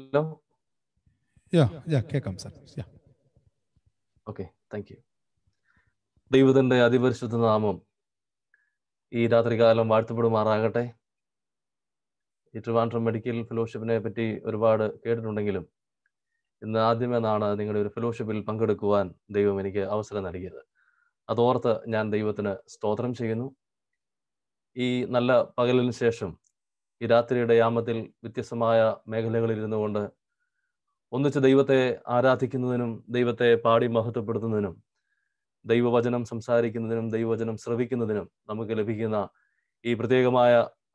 Hello യാ യാ കേൾക്കാം sir okay thank you ദൈവത്തിന്റെ അതിപരിശുദ്ധ നാമം ഈ രാത്രികാലം വാഴ്ത്തപ്പെടുമാറാകട്ടെ ഈ ട്രിവാൻഡ്രം മെഡിക്കൽ ഫെലോഷിപ്പിനെ പറ്റി ഒരുപാട് കേട്ടിട്ടുണ്ടെങ്കിലും ഇന്ന് ആദ്യമേ നാണ് നിങ്ങളുടെ ഒരു ഫെലോഷിപ്പിൽ പങ്കെടുക്കുവാൻ ദൈവം എനിക്ക് അവസരം നൽകിയത് അതോർത്ത് ഞാൻ ദൈവത്തിന് സ്തോത്രം ചെയ്യുന്നു ഈ നല്ല പകലിന് ശേഷം ഈ രാത്രിയുടെ യാമത്തിൽ വ്യത്യസ്തമായ മേഖലകളിൽ ഇരുന്നുകൊണ്ട് ഒന്നിച്ച് ദൈവത്തെ ആരാധിക്കുന്നതിനും ദൈവത്തെ പാടി മഹത്വപ്പെടുത്തുന്നതിനും ദൈവവചനം സംസാരിക്കുന്നതിനും ദൈവവചനം ശ്രവിക്കുന്നതിനും നമുക്ക് ലഭിക്കുന്ന ഈ പ്രത്യേകമായ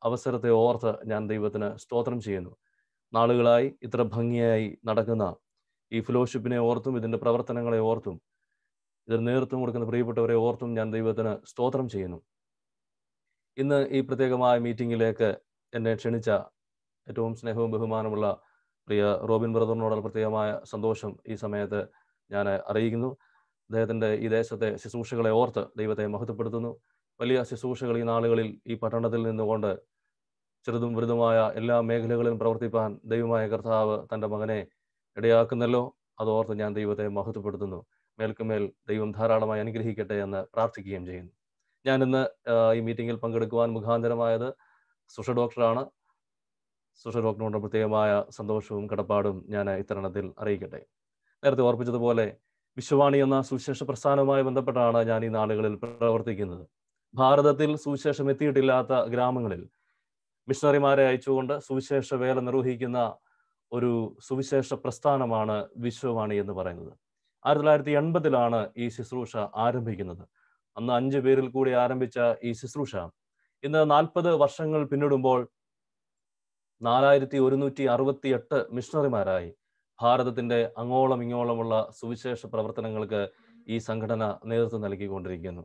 അവസരത്തെ ഓർത്ത് ഞാൻ ദൈവത്തിന് സ്തോത്രം ചെയ്യുന്നു നാളുകളായി ഇത്ര ഭംഗിയായി നടക്കുന്ന ഈ ഫെലോഷിപ്പിനെ ഓർത്തും ഇതിൻ്റെ പ്രവർത്തനങ്ങളെ ഓർത്തും ഇതിന് നേതൃത്വം കൊടുക്കുന്ന പ്രിയപ്പെട്ടവരെ ഓർത്തും ഞാൻ ദൈവത്തിന് സ്തോത്രം ചെയ്യുന്നു ഇന്ന് ഈ പ്രത്യേകമായ മീറ്റിങ്ങിലേക്ക് എന്നെ ക്ഷണിച്ച ഏറ്റവും സ്നേഹവും ബഹുമാനമുള്ള പ്രിയ റോബിൻ ബ്രദറിനോടുള്ള പ്രത്യേകമായ സന്തോഷം ഈ സമയത്ത് ഞാൻ അറിയിക്കുന്നു അദ്ദേഹത്തിൻ്റെ ഈ ദേശത്തെ ശുശ്രൂഷകളെ ഓർത്ത് ദൈവത്തെ മഹത്വപ്പെടുത്തുന്നു വലിയ ശുശ്രൂഷകൾ ഈ നാളുകളിൽ ഈ പട്ടണത്തിൽ നിന്നുകൊണ്ട് ചെറുതും വലുതുമായ എല്ലാ മേഖലകളിലും പ്രവർത്തിപ്പാൻ ദൈവമായ കർത്താവ് തൻ്റെ മകനെ ഇടയാക്കുന്നല്ലോ അതോർത്ത് ഞാൻ ദൈവത്തെ മഹത്വപ്പെടുത്തുന്നു മേൽക്കുമേൽ ദൈവം ധാരാളമായി അനുഗ്രഹിക്കട്ടെ എന്ന് പ്രാർത്ഥിക്കുകയും ചെയ്യുന്നു ഞാൻ ഇന്ന് ഈ മീറ്റിങ്ങിൽ പങ്കെടുക്കുവാൻ മുഖാന്തരമായത് സുഷ ഡോക്ടറാണ് സുഷ ഡോക്ടറിനോട് പ്രത്യേകമായ സന്തോഷവും കടപ്പാടും ഞാൻ ഇത്തരണത്തിൽ അറിയിക്കട്ടെ നേരത്തെ ഓർപ്പിച്ചതുപോലെ വിശ്വവാണി എന്ന സുവിശേഷ പ്രസ്ഥാനവുമായി ബന്ധപ്പെട്ടാണ് ഞാൻ ഈ നാളുകളിൽ പ്രവർത്തിക്കുന്നത് ഭാരതത്തിൽ സുവിശേഷം എത്തിയിട്ടില്ലാത്ത ഗ്രാമങ്ങളിൽ മിഷണറിമാരെ അയച്ചുകൊണ്ട് സുവിശേഷ വേല നിർവഹിക്കുന്ന ഒരു സുവിശേഷ പ്രസ്ഥാനമാണ് വിശ്വവാണി എന്ന് പറയുന്നത് ആയിരത്തി തൊള്ളായിരത്തി എൺപതിലാണ് ഈ ശുശ്രൂഷ ആരംഭിക്കുന്നത് അന്ന് അഞ്ചു പേരിൽ കൂടി ആരംഭിച്ച ഈ ശുശ്രൂഷ ഇന്ന് നാൽപ്പത് വർഷങ്ങൾ പിന്നിടുമ്പോൾ നാലായിരത്തി ഒരുന്നൂറ്റി അറുപത്തി എട്ട് മിഷണറിമാരായി ഭാരതത്തിന്റെ അങ്ങോളം ഇങ്ങോളമുള്ള സുവിശേഷ പ്രവർത്തനങ്ങൾക്ക് ഈ സംഘടന നേതൃത്വം നൽകിക്കൊണ്ടിരിക്കുന്നു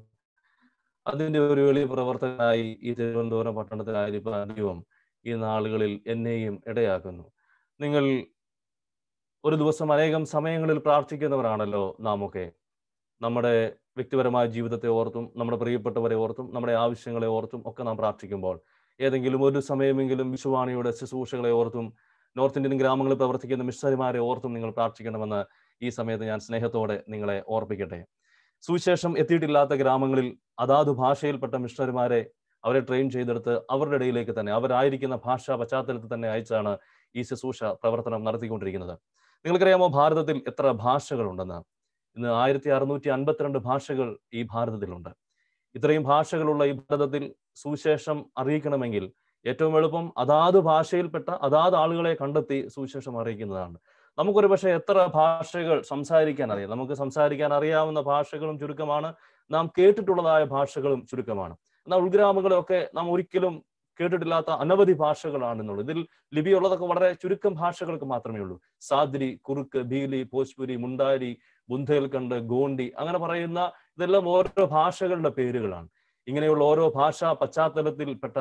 അതിന്റെ ഒരു വലിയ പ്രവർത്തകനായി ഈ തിരുവനന്തപുരം പട്ടണത്തിലായിരിക്കും ഈ നാളുകളിൽ എന്നെയും ഇടയാക്കുന്നു നിങ്ങൾ ഒരു ദിവസം അനേകം സമയങ്ങളിൽ പ്രാർത്ഥിക്കുന്നവരാണല്ലോ നാമൊക്കെ നമ്മുടെ വ്യക്തിപരമായ ജീവിതത്തെ ഓർത്തും നമ്മുടെ പ്രിയപ്പെട്ടവരെ ഓർത്തും നമ്മുടെ ആവശ്യങ്ങളെ ഓർത്തും ഒക്കെ നാം പ്രാർത്ഥിക്കുമ്പോൾ ഏതെങ്കിലും ഒരു സമയമെങ്കിലും വിശുവാണിയുടെ ശുശ്രൂഷകളെ ഓർത്തും നോർത്ത് ഇന്ത്യൻ ഗ്രാമങ്ങളിൽ പ്രവർത്തിക്കുന്ന മിഷനറിമാരെ ഓർത്തും നിങ്ങൾ പ്രാർത്ഥിക്കണമെന്ന് ഈ സമയത്ത് ഞാൻ സ്നേഹത്തോടെ നിങ്ങളെ ഓർപ്പിക്കട്ടെ സുവിശേഷം എത്തിയിട്ടില്ലാത്ത ഗ്രാമങ്ങളിൽ അതാത് ഭാഷയിൽപ്പെട്ട മിഷണറിമാരെ അവരെ ട്രെയിൻ ചെയ്തെടുത്ത് അവരുടെ ഇടയിലേക്ക് തന്നെ അവരായിരിക്കുന്ന ഭാഷാ പശ്ചാത്തലത്തിൽ തന്നെ അയച്ചാണ് ഈ ശുശ്രൂഷ പ്രവർത്തനം നടത്തിക്കൊണ്ടിരിക്കുന്നത് നിങ്ങൾക്കറിയാമോ ഭാരതത്തിൽ എത്ര ഭാഷകളുണ്ടെന്ന് ഇന്ന് ആയിരത്തി അറുന്നൂറ്റി അൻപത്തിരണ്ട് ഭാഷകൾ ഈ ഭാരതത്തിലുണ്ട് ഇത്രയും ഭാഷകളുള്ള ഈ ഭാരതത്തിൽ സുവിശേഷം അറിയിക്കണമെങ്കിൽ ഏറ്റവും എളുപ്പം അതാത് ഭാഷയിൽപ്പെട്ട അതാത് ആളുകളെ കണ്ടെത്തി സുവിശേഷം അറിയിക്കുന്നതാണ് നമുക്കൊരു പക്ഷേ എത്ര ഭാഷകൾ സംസാരിക്കാൻ അറിയാം നമുക്ക് സംസാരിക്കാൻ അറിയാവുന്ന ഭാഷകളും ചുരുക്കമാണ് നാം കേട്ടിട്ടുള്ളതായ ഭാഷകളും ചുരുക്കമാണ് എന്നാൽ ഉൾഗ്രാമങ്ങളൊക്കെ നാം ഒരിക്കലും കേട്ടിട്ടില്ലാത്ത അനവധി ഭാഷകളാണ് എന്നുള്ളത് ഇതിൽ ലിപിയുള്ളതൊക്കെ വളരെ ചുരുക്കം ഭാഷകൾക്ക് മാത്രമേ ഉള്ളൂ സാദ്രി കുറുക്ക് ഭീലി ഭോജ്പുരി മുണ്ടാരി ബുന്ധേൽഖണ്ഡ് ഗോണ്ടി അങ്ങനെ പറയുന്ന ഇതെല്ലാം ഓരോ ഭാഷകളുടെ പേരുകളാണ് ഇങ്ങനെയുള്ള ഓരോ ഭാഷാ പശ്ചാത്തലത്തിൽപ്പെട്ട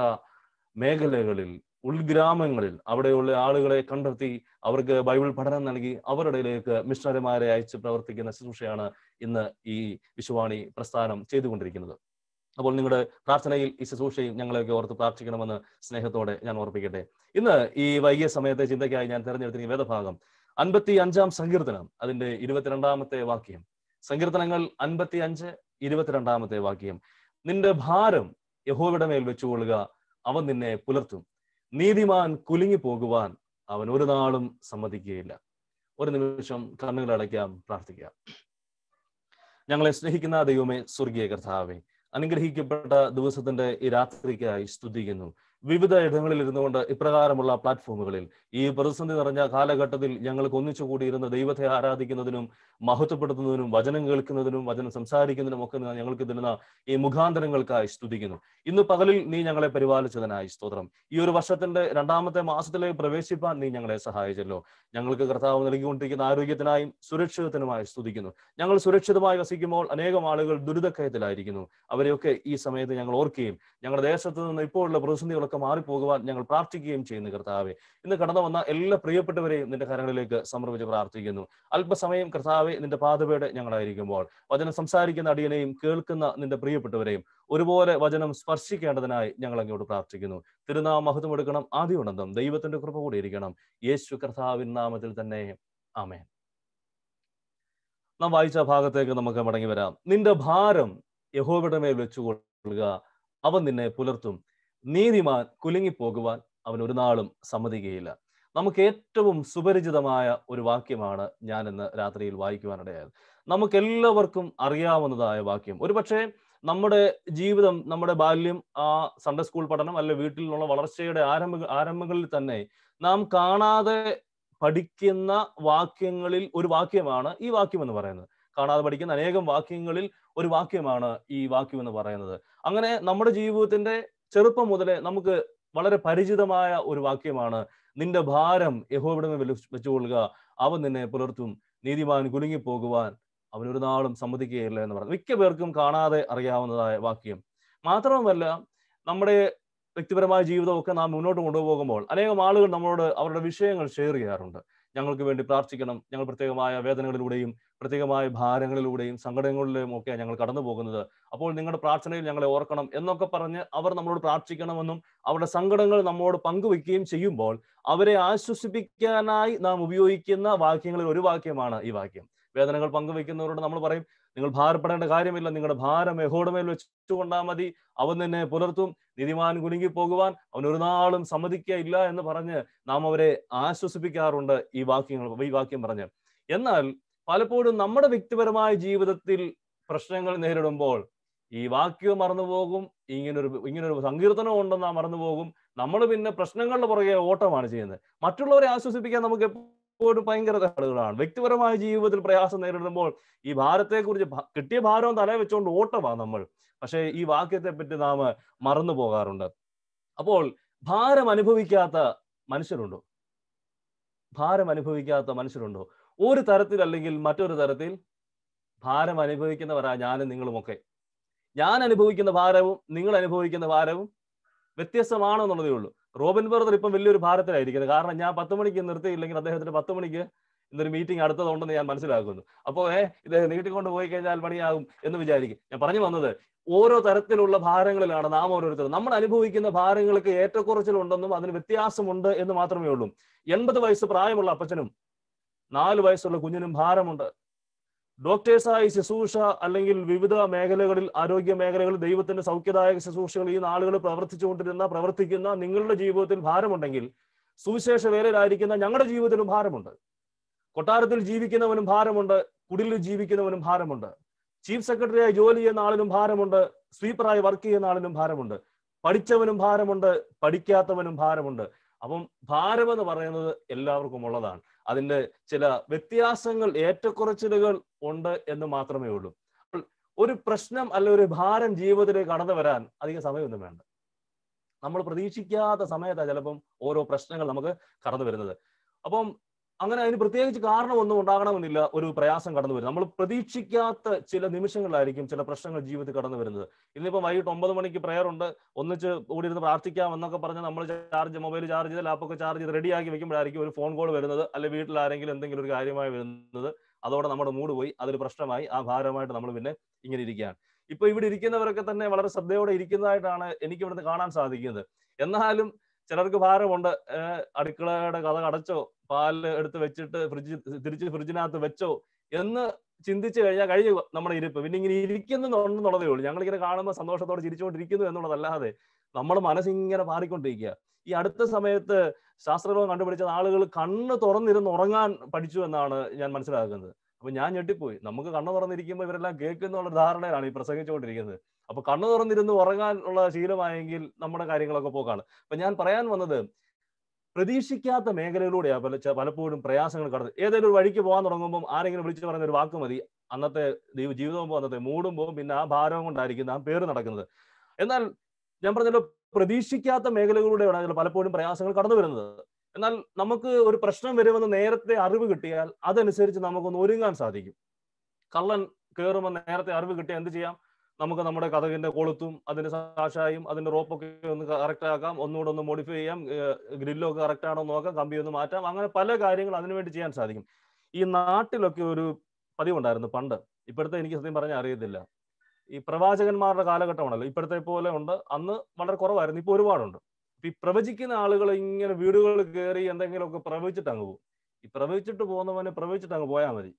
മേഖലകളിൽ ഉൾഗ്രാമങ്ങളിൽ അവിടെയുള്ള ആളുകളെ കണ്ടെത്തി അവർക്ക് ബൈബിൾ പഠനം നൽകി അവരുടെയിലേക്ക് മിഷണറിമാരെ അയച്ച് പ്രവർത്തിക്കുന്ന ശുശ്രൂഷയാണ് ഇന്ന് ഈ വിശുവാണി പ്രസ്ഥാനം ചെയ്തുകൊണ്ടിരിക്കുന്നത് അപ്പോൾ നിങ്ങളുടെ പ്രാർത്ഥനയിൽ ഈ ശുശ്രൂഷയും ഞങ്ങളെയൊക്കെ ഓർത്ത് പ്രാർത്ഥിക്കണമെന്ന് സ്നേഹത്തോടെ ഞാൻ ഓർപ്പിക്കട്ടെ ഇന്ന് ഈ വൈകിയ സമയത്തെ ചിന്തയ്ക്കായി ഞാൻ തെരഞ്ഞെടുത്തിരിക്കുന്ന വേദഭാഗം അൻപത്തി അഞ്ചാം സങ്കീർത്തനം അതിന്റെ ഇരുപത്തിരണ്ടാമത്തെ വാക്യം സങ്കീർത്തനങ്ങൾ അൻപത്തി അഞ്ച് ഇരുപത്തിരണ്ടാമത്തെ വാക്യം നിന്റെ ഭാരം യഹോവിടെ മേൽ വെച്ചുകൊള്ളുക അവൻ നിന്നെ പുലർത്തും നീതിമാൻ കുലുങ്ങി പോകുവാൻ അവൻ ഒരു നാളും സമ്മതിക്കുകയില്ല ഒരു നിമിഷം കണ്ണുകൾ അടയ്ക്കാം പ്രാർത്ഥിക്കാം ഞങ്ങളെ സ്നേഹിക്കുന്ന ദൈവമേ സ്വർഗീയ കർത്താവേ അനുഗ്രഹിക്കപ്പെട്ട ദിവസത്തിന്റെ ഈ രാത്രിക്കായി സ്തുതിക്കുന്നു വിവിധ ഇടങ്ങളിൽ ഇരുന്നു കൊണ്ട് ഇപ്രകാരമുള്ള പ്ലാറ്റ്ഫോമുകളിൽ ഈ പ്രതിസന്ധി നിറഞ്ഞ കാലഘട്ടത്തിൽ ഞങ്ങൾക്ക് ഒന്നിച്ചുകൂടിയിരുന്ന ദൈവത്തെ ആരാധിക്കുന്നതിനും മഹത്വപ്പെടുത്തുന്നതിനും വചനം കേൾക്കുന്നതിനും വചനം സംസാരിക്കുന്നതിനും ഒക്കെ ഞങ്ങൾക്ക് തരുന്ന ഈ മുഖാന്തരങ്ങൾക്കായി സ്തുതിക്കുന്നു ഇന്ന് പകലിൽ നീ ഞങ്ങളെ പരിപാലിച്ചതിനായി സ്തോത്രം ഈ ഒരു വർഷത്തിന്റെ രണ്ടാമത്തെ മാസത്തിലേക്ക് പ്രവേശിപ്പാൻ നീ ഞങ്ങളെ സഹായിച്ചല്ലോ ഞങ്ങൾക്ക് കർത്താവ് നൽകിക്കൊണ്ടിരിക്കുന്ന ആരോഗ്യത്തിനായും സുരക്ഷിതത്തിനുമായി സ്തുതിക്കുന്നു ഞങ്ങൾ സുരക്ഷിതമായി വസിക്കുമ്പോൾ അനേകം ആളുകൾ ദുരിതക്കയത്തിലായിരിക്കുന്നു അവരെയൊക്കെ ഈ സമയത്ത് ഞങ്ങൾ ഓർക്കുകയും ഞങ്ങളുടെ ദേശത്ത് നിന്ന് ഇപ്പോഴുള്ള പ്രതിസന്ധികളൊക്കെ ഒക്കെ മാറിപ്പോകുവാൻ ഞങ്ങൾ പ്രാർത്ഥിക്കുകയും ചെയ്യുന്നു കർത്താവെ ഇന്ന് കടന്നു വന്ന എല്ലാ പ്രിയപ്പെട്ടവരെയും നിന്റെ കരങ്ങളിലേക്ക് സമർപ്പിച്ച് പ്രാർത്ഥിക്കുന്നു അല്പസമയം കർത്താവെ നിന്റെ പാതവേട് ഞങ്ങളായിരിക്കുമ്പോൾ വചനം സംസാരിക്കുന്ന അടിയനെയും കേൾക്കുന്ന നിന്റെ പ്രിയപ്പെട്ടവരെയും ഒരുപോലെ വചനം സ്പർശിക്കേണ്ടതിനായി ഞങ്ങൾ അങ്ങോട്ട് പ്രാർത്ഥിക്കുന്നു തിരുനാമ മഹത്വം എടുക്കണം ആദ്യം ഉണ്ടെന്നും ദൈവത്തിന്റെ കൃപ കൂടി ഇരിക്കണം യേശു കർത്താവിൻ നാമത്തിൽ തന്നെ ആമേ നാം വായിച്ച ഭാഗത്തേക്ക് നമുക്ക് മടങ്ങി വരാം നിന്റെ ഭാരം യഹോവിടമേ വെച്ചുകൊള്ളുക അവൻ നിന്നെ പുലർത്തും നീതിമാൻ കുലുങ്ങിപ്പോകുവാൻ അവൻ ഒരു നാളും സമ്മതിക്കുകയില്ല നമുക്ക് ഏറ്റവും സുപരിചിതമായ ഒരു വാക്യമാണ് ഞാൻ ഇന്ന് രാത്രിയിൽ വായിക്കുവാനിടയായത് നമുക്ക് എല്ലാവർക്കും അറിയാവുന്നതായ വാക്യം ഒരുപക്ഷെ നമ്മുടെ ജീവിതം നമ്മുടെ ബാല്യം ആ സൺഡേ സ്കൂൾ പഠനം അല്ലെ വീട്ടിൽ നിന്നുള്ള വളർച്ചയുടെ ആരംഭ ആരംഭങ്ങളിൽ തന്നെ നാം കാണാതെ പഠിക്കുന്ന വാക്യങ്ങളിൽ ഒരു വാക്യമാണ് ഈ വാക്യം എന്ന് പറയുന്നത് കാണാതെ പഠിക്കുന്ന അനേകം വാക്യങ്ങളിൽ ഒരു വാക്യമാണ് ഈ വാക്യം എന്ന് പറയുന്നത് അങ്ങനെ നമ്മുടെ ജീവിതത്തിന്റെ ചെറുപ്പം മുതലേ നമുക്ക് വളരെ പരിചിതമായ ഒരു വാക്യമാണ് നിന്റെ ഭാരം വെച്ചു വെച്ചുകൊള്ളുക അവൻ നിന്നെ പുലർത്തും നീതിമാൻ കുലുങ്ങിപ്പോകുവാൻ അവൻ ഒരു നാളും സമ്മതിക്കുകയില്ല എന്ന് പറഞ്ഞു മിക്ക പേർക്കും കാണാതെ അറിയാവുന്നതായ വാക്യം മാത്രവുമല്ല നമ്മുടെ വ്യക്തിപരമായ ജീവിതമൊക്കെ നാം മുന്നോട്ട് കൊണ്ടുപോകുമ്പോൾ അനേകം ആളുകൾ നമ്മളോട് അവരുടെ വിഷയങ്ങൾ ഷെയർ ചെയ്യാറുണ്ട് ഞങ്ങൾക്ക് വേണ്ടി പ്രാർത്ഥിക്കണം ഞങ്ങൾ പ്രത്യേകമായ വേദനകളിലൂടെയും പ്രത്യേകമായ ഭാരങ്ങളിലൂടെയും സങ്കടങ്ങളിലും ഒക്കെയാണ് ഞങ്ങൾ കടന്നു പോകുന്നത് അപ്പോൾ നിങ്ങളുടെ പ്രാർത്ഥനയിൽ ഞങ്ങളെ ഓർക്കണം എന്നൊക്കെ പറഞ്ഞ് അവർ നമ്മളോട് പ്രാർത്ഥിക്കണമെന്നും അവരുടെ സങ്കടങ്ങൾ നമ്മോട് പങ്കുവെക്കുകയും ചെയ്യുമ്പോൾ അവരെ ആശ്വസിപ്പിക്കാനായി നാം ഉപയോഗിക്കുന്ന വാക്യങ്ങളിൽ ഒരു വാക്യമാണ് ഈ വാക്യം വേദനകൾ പങ്കുവെക്കുന്നവരോട് നമ്മൾ പറയും നിങ്ങൾ ഭാരപ്പെടേണ്ട കാര്യമില്ല നിങ്ങളുടെ ഭാരം എഹോടമേൽ വെച്ചുകൊണ്ടാൽ മതി അവൻ തന്നെ പുലർത്തും നിധിമാൻ കുലുങ്ങി പോകുവാൻ അവൻ ഒരു നാളും സമ്മതിക്കുകയില്ല എന്ന് പറഞ്ഞ് നാം അവരെ ആശ്വസിപ്പിക്കാറുണ്ട് ഈ വാക്യങ്ങൾ ഈ വാക്യം പറഞ്ഞ് എന്നാൽ പലപ്പോഴും നമ്മുടെ വ്യക്തിപരമായ ജീവിതത്തിൽ പ്രശ്നങ്ങൾ നേരിടുമ്പോൾ ഈ വാക്യം മറന്നുപോകും ഇങ്ങനൊരു ഇങ്ങനൊരു സങ്കീർത്തനം ഉണ്ടെന്ന് മറന്നുപോകും നമ്മൾ പിന്നെ പ്രശ്നങ്ങളുടെ പുറകെ ഓട്ടമാണ് ചെയ്യുന്നത് മറ്റുള്ളവരെ ആശ്വസിപ്പിക്കാൻ നമുക്ക് എപ്പോഴും ഭയങ്കര കടകളാണ് വ്യക്തിപരമായ ജീവിതത്തിൽ പ്രയാസം നേരിടുമ്പോൾ ഈ ഭാരത്തെക്കുറിച്ച് കിട്ടിയ ഭാരവും തല വെച്ചുകൊണ്ട് ഓട്ടമാണ് നമ്മൾ പക്ഷേ ഈ വാക്യത്തെ പറ്റി നാം മറന്നു പോകാറുണ്ട് അപ്പോൾ ഭാരം അനുഭവിക്കാത്ത മനുഷ്യരുണ്ടോ ഭാരം അനുഭവിക്കാത്ത മനുഷ്യരുണ്ടോ ഒരു തരത്തിൽ അല്ലെങ്കിൽ മറ്റൊരു തരത്തിൽ ഭാരം അനുഭവിക്കുന്നവരാ ഞാനും നിങ്ങളുമൊക്കെ ഞാൻ അനുഭവിക്കുന്ന ഭാരവും നിങ്ങൾ അനുഭവിക്കുന്ന ഭാരവും വ്യത്യസ്തമാണെന്നുള്ളതേ ഉള്ളൂ റോബിൻ ബർദർ ഇപ്പം വലിയൊരു ഭാരത്തിലായിരിക്കുന്നത് കാരണം ഞാൻ പത്ത് മണിക്ക് നിർത്തിയില്ലെങ്കിൽ അദ്ദേഹത്തിന് പത്ത് മണിക്ക് ഇന്നൊരു മീറ്റിംഗ് അടുത്തതുണ്ടെന്ന് ഞാൻ മനസ്സിലാക്കുന്നു അപ്പോൾ ഏഹ് ഇദ്ദേഹം നീട്ടിക്കൊണ്ട് പോയി കഴിഞ്ഞാൽ പണിയാകും എന്ന് വിചാരിക്കും ഞാൻ പറഞ്ഞു വന്നത് ഓരോ തരത്തിലുള്ള ഭാരങ്ങളിലാണ് നാം ഓരോരുത്തരും നമ്മൾ അനുഭവിക്കുന്ന ഭാരങ്ങൾക്ക് ഏറ്റക്കുറച്ചിലുണ്ടെന്നും അതിന് വ്യത്യാസമുണ്ട് എന്ന് മാത്രമേ ഉള്ളൂ എൺപത് വയസ്സ് പ്രായമുള്ള അപ്പച്ചനും നാല് വയസ്സുള്ള കുഞ്ഞിനും ഭാരമുണ്ട് ഡോക്ടേഴ്സായി ശുശ്രൂഷ അല്ലെങ്കിൽ വിവിധ മേഖലകളിൽ ആരോഗ്യ മേഖലകളിൽ ദൈവത്തിന്റെ സൗഖ്യദായക ശുശ്രൂഷകൾ ഈ നാളുകൾ പ്രവർത്തിച്ചുകൊണ്ടിരുന്ന പ്രവർത്തിക്കുന്ന നിങ്ങളുടെ ജീവിതത്തിൽ ഭാരമുണ്ടെങ്കിൽ സുവിശേഷ വേലയിലായിരിക്കുന്ന ഞങ്ങളുടെ ജീവിതത്തിലും ഭാരമുണ്ട് കൊട്ടാരത്തിൽ ജീവിക്കുന്നവനും ഭാരമുണ്ട് കുടിലിൽ ജീവിക്കുന്നവനും ഭാരമുണ്ട് ചീഫ് സെക്രട്ടറിയായി ജോലി ചെയ്യുന്ന ആളിനും ഭാരമുണ്ട് സ്വീപ്പറായി വർക്ക് ചെയ്യുന്ന ആളിനും ഭാരമുണ്ട് പഠിച്ചവനും ഭാരമുണ്ട് പഠിക്കാത്തവനും ഭാരമുണ്ട് അപ്പം ഭാരം എന്ന് പറയുന്നത് എല്ലാവർക്കും ഉള്ളതാണ് അതിന്റെ ചില വ്യത്യാസങ്ങൾ ഏറ്റക്കുറച്ചിലുകൾ ഉണ്ട് എന്ന് മാത്രമേ ഉള്ളൂ ഒരു പ്രശ്നം അല്ല ഒരു ഭാരം ജീവിതത്തിലേക്ക് കടന്നു വരാൻ അധികം സമയമൊന്നും വേണ്ട നമ്മൾ പ്രതീക്ഷിക്കാത്ത സമയത്താണ് ചിലപ്പം ഓരോ പ്രശ്നങ്ങൾ നമുക്ക് കടന്നു വരുന്നത് അപ്പം അങ്ങനെ അതിന് പ്രത്യേകിച്ച് കാരണമൊന്നും ഉണ്ടാകണമെന്നില്ല ഒരു പ്രയാസം കടന്നു വരുന്നത് നമ്മൾ പ്രതീക്ഷിക്കാത്ത ചില നിമിഷങ്ങളായിരിക്കും ചില പ്രശ്നങ്ങൾ ജീവിതത്തിൽ കടന്നു വരുന്നത് ഇന്നിപ്പോൾ വൈകിട്ട് ഒമ്പത് മണിക്ക് പ്രെയർ ഉണ്ട് ഒന്നിച്ച് ഇരുന്ന് പ്രാർത്ഥിക്കാം എന്നൊക്കെ പറഞ്ഞ് നമ്മൾ ചാർജ് മൊബൈൽ ചാർജ് ചെയ്ത് ലാപ്പൊക്കെ ചാർജ് ചെയ്ത് റെഡിയാക്കി വെക്കുമ്പോഴായിരിക്കും ഒരു ഫോൺ കോൾ വരുന്നത് അല്ലെങ്കിൽ വീട്ടിൽ ആരെങ്കിലും എന്തെങ്കിലും ഒരു കാര്യമായി വരുന്നത് അതോടെ നമ്മുടെ മൂഡ് പോയി അതൊരു പ്രശ്നമായി ആ ഭാരമായിട്ട് നമ്മൾ പിന്നെ ഇങ്ങനെ ഇരിക്കുകയാണ് ഇപ്പൊ ഇവിടെ ഇരിക്കുന്നവരൊക്കെ തന്നെ വളരെ ശ്രദ്ധയോടെ ഇരിക്കുന്നതായിട്ടാണ് എനിക്ക് ഇവിടുന്ന് കാണാൻ സാധിക്കുന്നത് എന്നാലും ചിലർക്ക് ഭാരമുണ്ട് അടുക്കളയുടെ കഥ അടച്ചോ പാല് എടുത്ത് വെച്ചിട്ട് ഫ്രിഡ്ജ് തിരിച്ച് ഫ്രിഡ്ജിനകത്ത് വെച്ചോ എന്ന് ചിന്തിച്ചു കഴിഞ്ഞാൽ കഴിഞ്ഞു നമ്മുടെ ഇരിപ്പ് പിന്നെ ഇങ്ങനെ എന്നുള്ളതേ ഉള്ളൂ ഞങ്ങൾ ഇങ്ങനെ കാണുമ്പോൾ സന്തോഷത്തോടെ ചിരിച്ചുകൊണ്ടിരിക്കുന്നു എന്നുള്ളതല്ലാതെ നമ്മുടെ മനസ്സിങ്ങനെ മാറിക്കൊണ്ടിരിക്കുക ഈ അടുത്ത സമയത്ത് ശാസ്ത്രലോകം കണ്ടുപിടിച്ച ആളുകൾ കണ്ണ് തുറന്നിരുന്ന് ഉറങ്ങാൻ പഠിച്ചു എന്നാണ് ഞാൻ മനസ്സിലാക്കുന്നത് അപ്പൊ ഞാൻ ഞെട്ടിപ്പോയി നമുക്ക് കണ്ണ് തുറന്നിരിക്കുമ്പോൾ ഇവരെല്ലാം കേൾക്കുന്നുള്ള ധാരണയിലാണ് ഈ പ്രസംഗിച്ചുകൊണ്ടിരിക്കുന്നത് അപ്പൊ കണ്ണു തുറന്നിരുന്ന് ഉറങ്ങാൻ ഉള്ള ശീലമായെങ്കിൽ നമ്മുടെ കാര്യങ്ങളൊക്കെ പോക്കാണ് അപ്പൊ ഞാൻ പറയാൻ വന്നത് പ്രതീക്ഷിക്കാത്ത മേഖലയിലൂടെയാണ് പല പലപ്പോഴും പ്രയാസങ്ങൾ കടന്നത് ഏതെങ്കിലും ഒരു വഴിക്ക് പോകാൻ തുടങ്ങുമ്പോൾ ആരെങ്കിലും വിളിച്ചു പറയുന്ന ഒരു വാക്ക് മതി അന്നത്തെ ജീവിതവും പോകും അന്നത്തെ മൂടുമ്പോൾ പോകും പിന്നെ ആ ഭാരം കൊണ്ടായിരിക്കും നാം പേര് നടക്കുന്നത് എന്നാൽ ഞാൻ പറഞ്ഞല്ലോ പ്രതീക്ഷിക്കാത്ത മേഖലകളിലൂടെയാണ് പലപ്പോഴും പ്രയാസങ്ങൾ കടന്നു വരുന്നത് എന്നാൽ നമുക്ക് ഒരു പ്രശ്നം വരുമെന്ന് നേരത്തെ അറിവ് കിട്ടിയാൽ അതനുസരിച്ച് നമുക്കൊന്ന് ഒരുങ്ങാൻ സാധിക്കും കള്ളൻ കയറുമ്പോൾ നേരത്തെ അറിവ് കിട്ടിയാൽ എന്ത് ചെയ്യാം നമുക്ക് നമ്മുടെ കഥകിന്റെ കൊളുത്തും അതിന്റെ സാക്ഷായും അതിന്റെ റോപ്പൊക്കെ ഒന്ന് കറക്റ്റ് ആക്കാം ഒന്നുകൂടെ ഒന്ന് മോഡിഫൈ ചെയ്യാം ഗ്രില്ലൊക്കെ കറക്റ്റ് ആണോ നോക്കാം കമ്പി ഒന്ന് മാറ്റാം അങ്ങനെ പല കാര്യങ്ങൾ അതിനുവേണ്ടി ചെയ്യാൻ സാധിക്കും ഈ നാട്ടിലൊക്കെ ഒരു പതിവുണ്ടായിരുന്നു പണ്ട് ഇപ്പോഴത്തെ എനിക്ക് സത്യം പറഞ്ഞാൽ അറിയത്തില്ല ഈ പ്രവാചകന്മാരുടെ കാലഘട്ടമാണല്ലോ ഇപ്പോഴത്തെ പോലെ ഉണ്ട് അന്ന് വളരെ കുറവായിരുന്നു ഇപ്പൊ ഒരുപാടുണ്ട് ഈ പ്രവചിക്കുന്ന ആളുകൾ ഇങ്ങനെ വീടുകളിൽ കയറി എന്തെങ്കിലുമൊക്കെ പ്രവചിച്ചിട്ട് അങ്ങ് പോകും ഈ പ്രവചിച്ചിട്ട് പോകുന്നവനെ പ്രവചിച്ചിട്ട് അങ്ങ് പോയാൽ മതി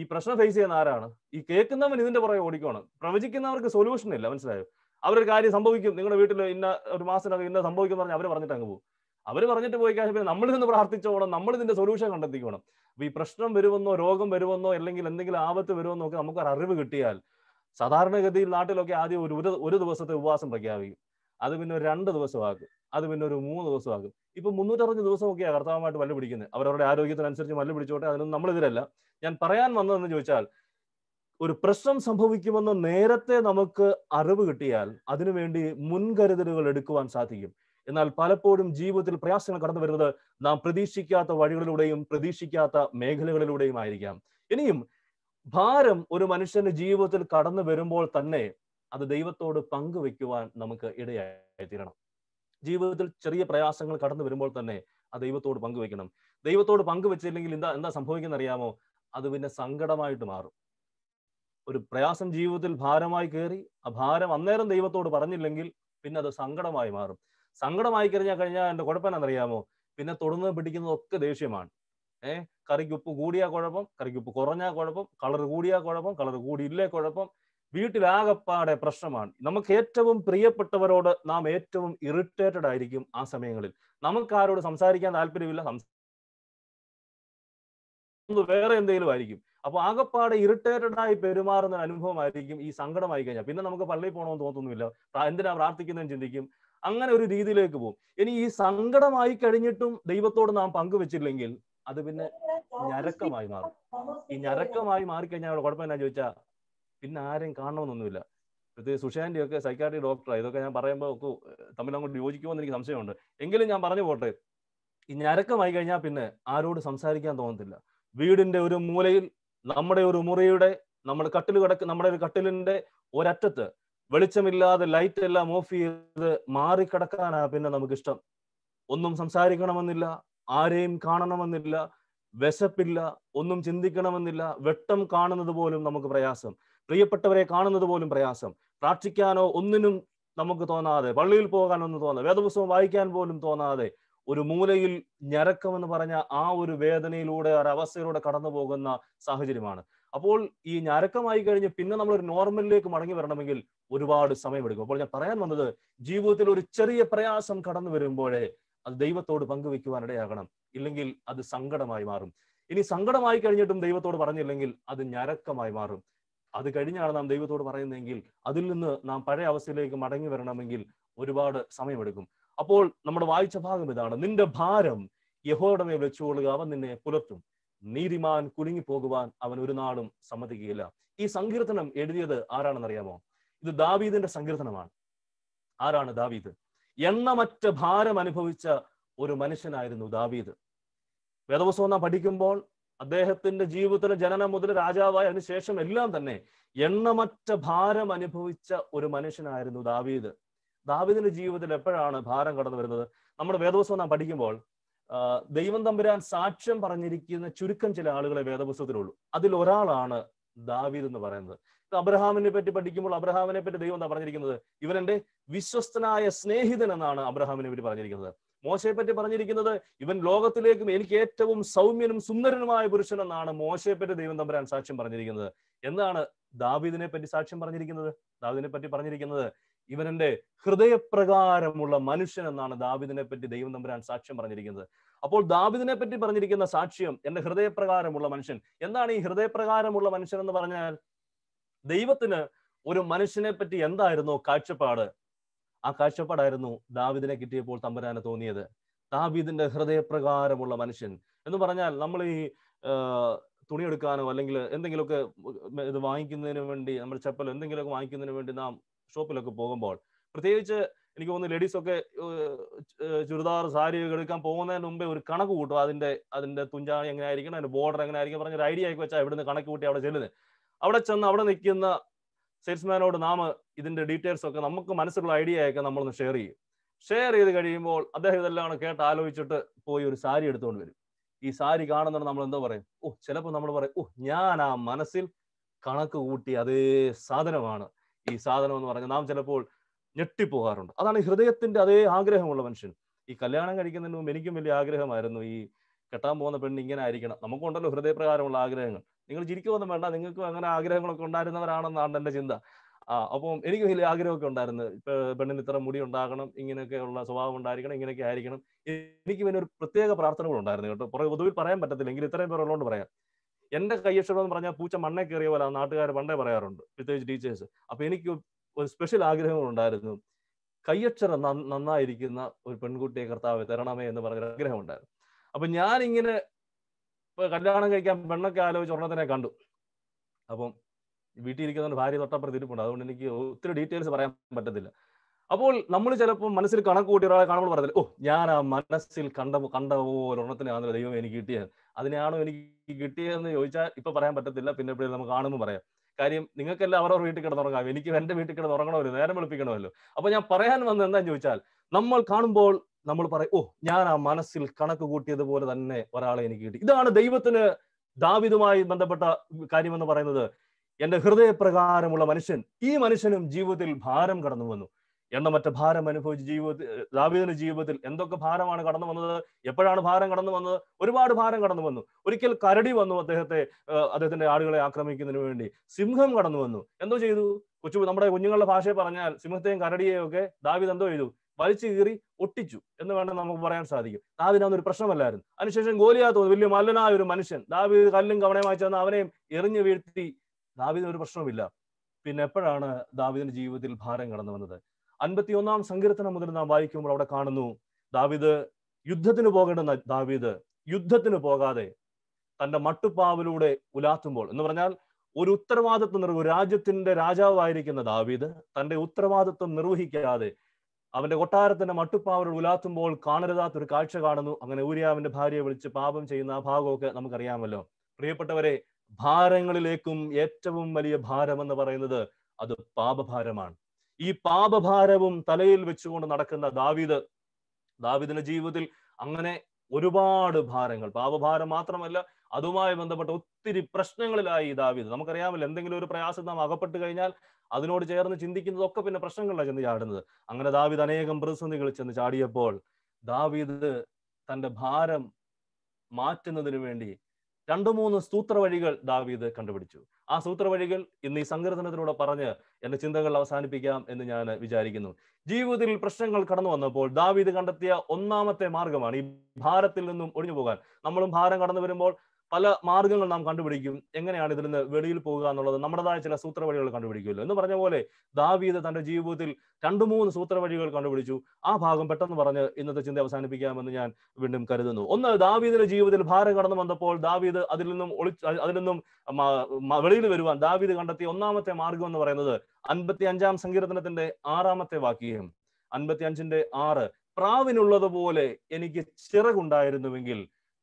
ഈ പ്രശ്നം ഫേസ് ചെയ്യുന്ന ആരാണ് ഈ കേൾക്കുന്നവൻ ഇതിന്റെ പുറകെ ഓടിക്കുവാണ് പ്രവചിക്കുന്നവർക്ക് സൊല്യൂഷൻ ഇല്ല മനസ്സിലായോ അവരൊരു കാര്യം സംഭവിക്കും നിങ്ങളുടെ വീട്ടിൽ ഇന്ന ഒരു മാസത്തിനകം ഇന്ന സംഭവിക്കും പറഞ്ഞാൽ അവർ പറഞ്ഞിട്ട് അങ്ങ് പോകും അവർ പറഞ്ഞിട്ട് പോയി കഴിഞ്ഞാൽ പിന്നെ നമ്മൾ നിന്ന് പ്രാർത്ഥിച്ചോണം നമ്മൾ ഇതിന്റെ സൊല്യൂഷൻ കണ്ടെത്തിക്കണം അപ്പൊ ഈ പ്രശ്നം വരുമെന്നോ രോഗം വരുമെന്നോ അല്ലെങ്കിൽ എന്തെങ്കിലും ആപത്ത് വരുമെന്നോ ഒക്കെ ഒരു അറിവ് കിട്ടിയാൽ സാധാരണഗതിയിൽ നാട്ടിലൊക്കെ ആദ്യം ഒരു ഒരു ദിവസത്തെ ഉപവാസം പ്രഖ്യാപിക്കും അത് പിന്നെ ഒരു രണ്ട് ദിവസമാക്കും അത് പിന്നെ ഒരു മൂന്ന് ദിവസമാകും ഇപ്പൊ മുന്നൂറ്ററുപത് ദിവസമൊക്കെയാണ് കർത്താവുമായിട്ട് മല്ല പിടിക്കുന്നത് അവരവരുടെ ആരോഗ്യത്തിനനുസരിച്ച് മല്ല പിടിച്ചോട്ടെ അതിനൊന്നും നമ്മളെതിരല്ല ഞാൻ പറയാൻ വന്നതെന്ന് ചോദിച്ചാൽ ഒരു പ്രശ്നം സംഭവിക്കുമെന്ന് നേരത്തെ നമുക്ക് അറിവ് കിട്ടിയാൽ അതിനുവേണ്ടി മുൻകരുതലുകൾ എടുക്കുവാൻ സാധിക്കും എന്നാൽ പലപ്പോഴും ജീവിതത്തിൽ പ്രയാസങ്ങൾ കടന്നു വരുന്നത് നാം പ്രതീക്ഷിക്കാത്ത വഴികളിലൂടെയും പ്രതീക്ഷിക്കാത്ത മേഖലകളിലൂടെയും ആയിരിക്കാം ഇനിയും ഭാരം ഒരു മനുഷ്യന്റെ ജീവിതത്തിൽ കടന്നു വരുമ്പോൾ തന്നെ അത് ദൈവത്തോട് പങ്കുവെക്കുവാൻ നമുക്ക് ഇടയായി തീരണം ജീവിതത്തിൽ ചെറിയ പ്രയാസങ്ങൾ കടന്നു വരുമ്പോൾ തന്നെ ആ ദൈവത്തോട് പങ്കുവെക്കണം ദൈവത്തോട് പങ്കുവെച്ചില്ലെങ്കിൽ എന്താ എന്താ സംഭവിക്കുന്ന അറിയാമോ അത് പിന്നെ സങ്കടമായിട്ട് മാറും ഒരു പ്രയാസം ജീവിതത്തിൽ ഭാരമായി കയറി ആ ഭാരം അന്നേരം ദൈവത്തോട് പറഞ്ഞില്ലെങ്കിൽ പിന്നെ അത് സങ്കടമായി മാറും സങ്കടമായി കഴിഞ്ഞാൽ കഴിഞ്ഞാൽ എന്റെ കുഴപ്പമെന്നറിയാമോ പിന്നെ തുടർന്ന് പിടിക്കുന്നതൊക്കെ ദേഷ്യമാണ് ഏഹ് കറിക്കുപ്പ് ഉപ്പ് കൂടിയാ കുഴപ്പം കറിക്കുപ്പ് ഉപ്പ് കുറഞ്ഞാ കുഴപ്പം കളർ കൂടിയാ കുഴപ്പം കളർ കൂടിയില്ലേ കുഴപ്പം വീട്ടിലാകപ്പാടെ പ്രശ്നമാണ് നമുക്ക് ഏറ്റവും പ്രിയപ്പെട്ടവരോട് നാം ഏറ്റവും ഇറിറ്റേറ്റഡ് ആയിരിക്കും ആ സമയങ്ങളിൽ നമുക്ക് ആരോട് സംസാരിക്കാൻ താല്പര്യമില്ല വേറെ എന്തെങ്കിലും ആയിരിക്കും അപ്പൊ ആകപ്പാടെ ഇറിറ്റേറ്റഡ് ആയി പെരുമാറുന്ന അനുഭവമായിരിക്കും ഈ സങ്കടമായി കഴിഞ്ഞാൽ പിന്നെ നമുക്ക് പള്ളിയിൽ പോകണമെന്ന് തോന്നുന്നില്ല എന്തിനാ പ്രാർത്ഥിക്കുന്നതെന്ന് ചിന്തിക്കും അങ്ങനെ ഒരു രീതിയിലേക്ക് പോകും ഇനി ഈ സങ്കടമായി കഴിഞ്ഞിട്ടും ദൈവത്തോട് നാം പങ്കുവെച്ചില്ലെങ്കിൽ അത് പിന്നെ ഞരക്കമായി മാറും ഈ ഞരക്കമായി മാറിക്കഴിഞ്ഞാൽ കുഴപ്പമില്ല ചോദിച്ചാ പിന്നെ ആരെയും കാണണമെന്നൊന്നുമില്ല പ്രത്യേകിച്ച് സുഷാന്റെ ഒക്കെ സൈക്കാട്രി ഡോക്ടറാണ് ഇതൊക്കെ ഞാൻ പറയുമ്പോൾ ഒക്കെ തമ്മിൽ അങ്ങോട്ട് എന്ന് എനിക്ക് സംശയമുണ്ട് എങ്കിലും ഞാൻ പറഞ്ഞു പോട്ടെ ഈ ഞരക്കമായി കഴിഞ്ഞാൽ പിന്നെ ആരോട് സംസാരിക്കാൻ തോന്നത്തില്ല വീടിന്റെ ഒരു മൂലയിൽ നമ്മുടെ ഒരു മുറിയുടെ നമ്മൾ കട്ടിൽ കിടക്ക് നമ്മുടെ ഒരു കട്ടിലിന്റെ ഒരറ്റത്ത് വെളിച്ചമില്ലാതെ ലൈറ്റ് എല്ലാം ഓഫ് ചെയ്ത് മാറിക്കിടക്കാനാ പിന്നെ നമുക്കിഷ്ടം ഒന്നും സംസാരിക്കണമെന്നില്ല ആരെയും കാണണമെന്നില്ല വിശപ്പില്ല ഒന്നും ചിന്തിക്കണമെന്നില്ല വെട്ടം കാണുന്നത് പോലും നമുക്ക് പ്രയാസം പ്രിയപ്പെട്ടവരെ കാണുന്നത് പോലും പ്രയാസം പ്രാർത്ഥിക്കാനോ ഒന്നിനും നമുക്ക് തോന്നാതെ പള്ളിയിൽ പോകാനൊന്നും തോന്നാതെ വേദപുസ്തകം വായിക്കാൻ പോലും തോന്നാതെ ഒരു മൂലയിൽ ഞരക്കമെന്ന് പറഞ്ഞ ആ ഒരു വേദനയിലൂടെ ഒരവസ്ഥയിലൂടെ കടന്നു പോകുന്ന സാഹചര്യമാണ് അപ്പോൾ ഈ ഞരക്കമായി കഴിഞ്ഞ് പിന്നെ നമ്മൾ ഒരു നോർമലിലേക്ക് മടങ്ങി വരണമെങ്കിൽ ഒരുപാട് സമയമെടുക്കും അപ്പോൾ ഞാൻ പറയാൻ വന്നത് ജീവിതത്തിൽ ഒരു ചെറിയ പ്രയാസം കടന്നു വരുമ്പോഴേ അത് ദൈവത്തോട് പങ്കുവെക്കുവാനിടയാകണം ഇല്ലെങ്കിൽ അത് സങ്കടമായി മാറും ഇനി സങ്കടമായി കഴിഞ്ഞിട്ടും ദൈവത്തോട് പറഞ്ഞില്ലെങ്കിൽ അത് ഞരക്കമായി മാറും അത് കഴിഞ്ഞാണ് നാം ദൈവത്തോട് പറയുന്നതെങ്കിൽ അതിൽ നിന്ന് നാം പഴയ അവസ്ഥയിലേക്ക് മടങ്ങി വരണമെങ്കിൽ ഒരുപാട് സമയമെടുക്കും അപ്പോൾ നമ്മുടെ വായിച്ച ഭാഗം ഇതാണ് നിന്റെ ഭാരം യഹോയുടെ മേൽ വെച്ചുകൊള്ളുക അവൻ നിന്നെ പുലർത്തും നീതിമാൻ കുലുങ്ങി പോകുവാൻ അവൻ ഒരു നാളും സമ്മതിക്കുകയില്ല ഈ സങ്കീർത്തനം എഴുതിയത് ആരാണെന്നറിയാമോ ഇത് ദാവീദിന്റെ സങ്കീർത്തനമാണ് ആരാണ് ദാവീദ് എണ്ണമറ്റ ഭാരം അനുഭവിച്ച ഒരു മനുഷ്യനായിരുന്നു ദാവീദ് വേദപുസ്തകം നാം പഠിക്കുമ്പോൾ അദ്ദേഹത്തിന്റെ ജീവിതത്തിലെ ജനനം മുതൽ രാജാവായ അതിനുശേഷം എല്ലാം തന്നെ എണ്ണമറ്റ ഭാരം അനുഭവിച്ച ഒരു മനുഷ്യനായിരുന്നു ദാവീദ് ദാവീദിന്റെ ജീവിതത്തിൽ എപ്പോഴാണ് ഭാരം കടന്നു വരുന്നത് നമ്മുടെ വേദപുസ്തകം നാം പഠിക്കുമ്പോൾ ദൈവം തമ്പുരാൻ സാക്ഷ്യം പറഞ്ഞിരിക്കുന്ന ചുരുക്കം ചില ആളുകളെ വേദപുസ്തകത്തിലുള്ളൂ അതിൽ ഒരാളാണ് ദാവീദ് എന്ന് പറയുന്നത് അബ്രഹാമിനെ പറ്റി പഠിക്കുമ്പോൾ അബ്രഹാമിനെ പറ്റി ദൈവം എന്താ പറഞ്ഞിരിക്കുന്നത് ഇവരെ വിശ്വസ്തനായ സ്നേഹിതൻ എന്നാണ് അബ്രഹാമിനെ പറ്റി പറഞ്ഞിരിക്കുന്നത് മോശയെ പറ്റി പറഞ്ഞിരിക്കുന്നത് ഇവൻ ലോകത്തിലേക്കും എനിക്ക് ഏറ്റവും സൗമ്യനും സുന്ദരനുമായ പുരുഷൻ എന്നാണ് മോശയെ പറ്റി ദൈവം തമ്പരാൻ സാക്ഷ്യം പറഞ്ഞിരിക്കുന്നത് എന്നാണ് ദാവീദിനെ പറ്റി സാക്ഷ്യം പറഞ്ഞിരിക്കുന്നത് ദാവീദിനെ പറ്റി പറഞ്ഞിരിക്കുന്നത് ഇവനെന്റെ ഹൃദയപ്രകാരമുള്ള മനുഷ്യൻ എന്നാണ് ദാവിദിനെ പറ്റി ദൈവം തമ്പുരാൻ സാക്ഷ്യം പറഞ്ഞിരിക്കുന്നത് അപ്പോൾ ദാവിദിനെ പറ്റി പറഞ്ഞിരിക്കുന്ന സാക്ഷ്യം എന്റെ ഹൃദയപ്രകാരമുള്ള മനുഷ്യൻ എന്താണ് ഈ ഹൃദയപ്രകാരമുള്ള മനുഷ്യൻ എന്ന് പറഞ്ഞാൽ ദൈവത്തിന് ഒരു മനുഷ്യനെ പറ്റി എന്തായിരുന്നോ കാഴ്ചപ്പാട് ആ കാഴ്ചപ്പാടായിരുന്നു ദാവിദിനെ കിട്ടിയപ്പോൾ തമ്പരാന് തോന്നിയത് ദാവിദിന്റെ ഹൃദയപ്രകാരമുള്ള മനുഷ്യൻ എന്ന് പറഞ്ഞാൽ നമ്മൾ ഈ തുണിയെടുക്കാനോ അല്ലെങ്കിൽ എന്തെങ്കിലുമൊക്കെ ഇത് വാങ്ങിക്കുന്നതിന് വേണ്ടി നമ്മൾ ചപ്പൽ എന്തെങ്കിലുമൊക്കെ വാങ്ങിക്കുന്നതിന് വേണ്ടി നാം ഷോപ്പിലൊക്കെ പോകുമ്പോൾ പ്രത്യേകിച്ച് എനിക്ക് തോന്നുന്നു ലേഡീസൊക്കെ ചുരിദാർ സാരി എടുക്കാൻ പോകുന്നതിന് മുമ്പേ ഒരു കണക്ക് കൂട്ടും അതിന്റെ അതിന്റെ തുഞ്ചാണി എങ്ങനെ ആയിരിക്കണം അതിന്റെ ബോർഡർ എങ്ങനെ ആയിരിക്കും പറഞ്ഞ ഒരു ഐഡിയ ഒക്കെ വെച്ചാൽ എവിടെ നിന്ന് കണക്ക് കൂട്ടി അവിടെ ചെല്ലുന്നത് അവിടെ ചെന്ന് അവിടെ നിൽക്കുന്ന സെയിൽസ്മാനോട് നാം ഇതിന്റെ ഡീറ്റെയിൽസ് ഒക്കെ നമുക്ക് മനസ്സിലുള്ള ഐഡിയ ഒക്കെ നമ്മളൊന്ന് ഷെയർ ചെയ്യും ഷെയർ ചെയ്ത് കഴിയുമ്പോൾ അദ്ദേഹം ഇതെല്ലാം കേട്ട് ആലോചിച്ചിട്ട് പോയി ഒരു സാരി എടുത്തുകൊണ്ട് വരും ഈ സാരി കാണുന്നുണ്ട് നമ്മൾ എന്താ പറയും ഓ ചിലപ്പോൾ നമ്മൾ പറയും ഓ ഞാൻ ആ മനസ്സിൽ കണക്ക് കൂട്ടി അതേ സാധനമാണ് ഈ സാധനം എന്ന് പറഞ്ഞാൽ നാം ചിലപ്പോൾ ഞെട്ടിപ്പോകാറുണ്ട് അതാണ് ഹൃദയത്തിന്റെ അതേ ആഗ്രഹമുള്ള മനുഷ്യൻ ഈ കല്യാണം കഴിക്കുന്നതിന് മുമ്പ് എനിക്കും വലിയ ആഗ്രഹമായിരുന്നു ഈ കെട്ടാൻ പോകുന്ന പെണ്ണ് ഇങ്ങനെ ആയിരിക്കണം നമുക്കുണ്ടല്ലോ ഹൃദയപ്രകാരമുള്ള ആഗ്രഹങ്ങൾ നിങ്ങൾ ചിരിക്കുമൊന്നും വേണ്ട നിങ്ങൾക്ക് അങ്ങനെ ആഗ്രഹങ്ങളൊക്കെ ഉണ്ടായിരുന്നവരാണെന്നാണ് എൻ്റെ ചിന്ത ആ അപ്പം എനിക്ക് വലിയ ആഗ്രഹമൊക്കെ ഉണ്ടായിരുന്നു പെണ്ണിന് ഇത്ര മുടി ഉണ്ടാകണം ഇങ്ങനെയൊക്കെയുള്ള സ്വഭാവം ഉണ്ടായിരിക്കണം ഇങ്ങനെയൊക്കെ ആയിരിക്കണം എനിക്ക് പിന്നെ ഒരു പ്രത്യേക പ്രാർത്ഥനകളുണ്ടായിരുന്നു കേട്ടോ പുറകെ പൊതുവിൽ പറയാൻ പറ്റത്തില്ല എങ്കിലും ഇത്രയും പേർ ഉള്ളതുകൊണ്ട് പറയാം എന്റെ കയ്യക്ഷരം എന്ന് പറഞ്ഞാൽ പൂച്ച മണ്ണെ കയറിയ പോലെ നാട്ടുകാർ പണ്ടേ പറയാറുണ്ട് പ്രത്യേകിച്ച് ടീച്ചേഴ്സ് അപ്പൊ എനിക്ക് ഒരു സ്പെഷ്യൽ ഉണ്ടായിരുന്നു കയ്യക്ഷരം നന്നായിരിക്കുന്ന ഒരു പെൺകുട്ടിയെ കർത്താവ് തരണമേ എന്ന് പറഞ്ഞൊരു ഉണ്ടായിരുന്നു അപ്പൊ ഞാൻ ഇങ്ങനെ കല്യാണം കഴിക്കാൻ പെണ്ണൊക്കെ ആലോചിച്ച് ഒരെണ്ണത്തിനെ കണ്ടു അപ്പം വീട്ടിൽ ഇരിക്കുന്നതുകൊണ്ട് ഭാര്യ തൊട്ടപ്പുറത്ത് ഇരിപ്പുണ്ട് അതുകൊണ്ട് എനിക്ക് ഒത്തിരി ഡീറ്റെയിൽസ് പറയാൻ പറ്റത്തില്ല അപ്പോൾ നമ്മൾ ചിലപ്പോൾ മനസ്സിൽ കണക്ക് കൂട്ടി ഒരാളെ കാണുമ്പോൾ പറഞ്ഞില്ല ഓ ഞാൻ ആ മനസ്സിൽ കണ്ട കണ്ട പോലെ ഒരെണ്ണത്തിനാണല്ലോ ദൈവം എനിക്ക് കിട്ടിയത് അതിനാണോ എനിക്ക് കിട്ടിയതെന്ന് ചോദിച്ചാൽ ഇപ്പൊ പറയാൻ പറ്റത്തില്ല പിന്നെ എപ്പോഴും നമുക്ക് കാണുമ്പോൾ പറയാം കാര്യം നിങ്ങൾക്കെല്ലാം അവരവർ വീട്ടിൽ കിടന്നുറങ്ങാം എനിക്ക് എൻ്റെ വീട്ടിൽ കിടന്നുറങ്ങണമല്ലോ നേരം വെളുപ്പിക്കണമല്ലോ അപ്പൊ ഞാൻ പറയാൻ വന്നത് എന്താന്ന് ചോദിച്ചാൽ നമ്മൾ കാണുമ്പോൾ നമ്മൾ പറയും ഓ ഞാൻ ആ മനസ്സിൽ കണക്ക് കൂട്ടിയതുപോലെ തന്നെ ഒരാളെ എനിക്ക് കിട്ടി ഇതാണ് ദൈവത്തിന് ദാവിതുമായി ബന്ധപ്പെട്ട കാര്യമെന്ന് പറയുന്നത് എന്റെ ഹൃദയപ്രകാരമുള്ള മനുഷ്യൻ ഈ മനുഷ്യനും ജീവിതത്തിൽ ഭാരം കടന്നു വന്നു മറ്റു ഭാരം അനുഭവിച്ച് ജീവിതത്തിൽ ദാവിദിന്റെ ജീവിതത്തിൽ എന്തൊക്കെ ഭാരമാണ് കടന്നു വന്നത് എപ്പോഴാണ് ഭാരം കടന്നു വന്നത് ഒരുപാട് ഭാരം കടന്നു വന്നു ഒരിക്കൽ കരടി വന്നു അദ്ദേഹത്തെ അദ്ദേഹത്തിന്റെ ആടുകളെ ആക്രമിക്കുന്നതിന് വേണ്ടി സിംഹം കടന്നു വന്നു എന്തോ ചെയ്തു കൊച്ചു നമ്മുടെ കുഞ്ഞുങ്ങളുടെ ഭാഷയെ പറഞ്ഞാൽ സിംഹത്തെയും കരടിയെയും ഒക്കെ ദാവിദ് എന്തോ ചെയ്തു വലിച്ചു കീറി ഒട്ടിച്ചു എന്ന് വേണം നമുക്ക് പറയാൻ സാധിക്കും ദാവിന് ഒരു പ്രശ്നമല്ലായിരുന്നു അതിനുശേഷം ഗോലിയാത്ത വലിയ മല്ലനായ ഒരു മനുഷ്യൻ ദാവീദ് കല്ലും വായിച്ചു ചെന്ന് അവനെയും എറിഞ്ഞു വീഴ്ത്തി ദാവിദിന് ഒരു പ്രശ്നവുമില്ല പിന്നെ എപ്പോഴാണ് ദാവിദിന്റെ ജീവിതത്തിൽ ഭാരം കടന്നു വന്നത് ഒന്നാം സങ്കീർത്തനം മുതൽ നാം വായിക്കുമ്പോൾ അവിടെ കാണുന്നു ദാവിദ് യുദ്ധത്തിന് പോകേണ്ട ദാവീദ് യുദ്ധത്തിന് പോകാതെ തന്റെ മട്ടുപ്പാവിലൂടെ ഉലാത്തുമ്പോൾ എന്ന് പറഞ്ഞാൽ ഒരു ഉത്തരവാദിത്വം നിർവഹിക്കും രാജ്യത്തിന്റെ രാജാവായിരിക്കുന്ന ദാവീദ് തന്റെ ഉത്തരവാദിത്വം നിർവഹിക്കാതെ അവന്റെ കൊട്ടാരത്തിന്റെ മട്ടുപ്പാവർ ഉലാത്തുമ്പോൾ കാണരുതാത്തൊരു കാഴ്ച കാണുന്നു അങ്ങനെ ഊര്യാവിന്റെ ഭാര്യയെ വിളിച്ച് പാപം ചെയ്യുന്ന ആ ഭാഗമൊക്കെ നമുക്കറിയാമല്ലോ പ്രിയപ്പെട്ടവരെ ഭാരങ്ങളിലേക്കും ഏറ്റവും വലിയ ഭാരം എന്ന് പറയുന്നത് അത് പാപഭാരമാണ് ഈ പാപഭാരവും തലയിൽ വെച്ചുകൊണ്ട് നടക്കുന്ന ദാവീദ് ദാവീദിന്റെ ജീവിതത്തിൽ അങ്ങനെ ഒരുപാട് ഭാരങ്ങൾ പാപഭാരം മാത്രമല്ല അതുമായി ബന്ധപ്പെട്ട ഒത്തിരി പ്രശ്നങ്ങളിലായി ദാവീദ് നമുക്കറിയാമല്ലോ എന്തെങ്കിലും ഒരു പ്രയാസം നാം അകപ്പെട്ട് കഴിഞ്ഞാൽ അതിനോട് ചേർന്ന് ചിന്തിക്കുന്നതൊക്കെ പിന്നെ പ്രശ്നങ്ങളിലാണ് ചെന്ന് ചാടുന്നത് അങ്ങനെ ദാവീദ് അനേകം പ്രതിസന്ധികൾ ചെന്ന് ചാടിയപ്പോൾ ദാവീദ് തന്റെ ഭാരം മാറ്റുന്നതിന് വേണ്ടി രണ്ടു മൂന്ന് സൂത്ര വഴികൾ ദാവീദ് കണ്ടുപിടിച്ചു ആ സൂത്ര വഴികൾ ഇന്ന് ഈ സങ്കീർത്തനത്തിലൂടെ പറഞ്ഞ് എന്റെ ചിന്തകൾ അവസാനിപ്പിക്കാം എന്ന് ഞാൻ വിചാരിക്കുന്നു ജീവിതത്തിൽ പ്രശ്നങ്ങൾ കടന്നു വന്നപ്പോൾ ദാവീദ് കണ്ടെത്തിയ ഒന്നാമത്തെ മാർഗമാണ് ഈ ഭാരത്തിൽ നിന്നും ഒഴിഞ്ഞു പോകാൻ നമ്മളും ഭാരം കടന്നു വരുമ്പോൾ പല മാർഗങ്ങൾ നാം കണ്ടുപിടിക്കും എങ്ങനെയാണ് ഇതിൽ നിന്ന് വെളിയിൽ പോകുക എന്നുള്ളത് നമ്മുടേതായ ചില സൂത്രവഴികൾ കണ്ടുപിടിക്കുമല്ലോ എന്ന് പറഞ്ഞ പോലെ ദാവീദ് തന്റെ ജീവിതത്തിൽ രണ്ടു മൂന്ന് സൂത്രവഴികൾ കണ്ടുപിടിച്ചു ആ ഭാഗം പെട്ടെന്ന് പറഞ്ഞ് ഇന്നത്തെ ചിന്ത അവസാനിപ്പിക്കാമെന്ന് ഞാൻ വീണ്ടും കരുതുന്നു ഒന്ന് ദാവീദിന്റെ ജീവിതത്തിൽ ഭാരം കടന്നു വന്നപ്പോൾ ദാവീദ് അതിൽ നിന്നും ഒളി അതിൽ നിന്നും വെളിയിൽ വരുവാൻ ദാവീദ് കണ്ടെത്തിയ ഒന്നാമത്തെ മാർഗം എന്ന് പറയുന്നത് അൻപത്തി അഞ്ചാം സങ്കീർത്തനത്തിന്റെ ആറാമത്തെ വാക്യം അൻപത്തി അഞ്ചിന്റെ ആറ് പ്രാവിനുള്ളതുപോലെ എനിക്ക് ചിറകുണ്ടായിരുന്നുവെങ്കിൽ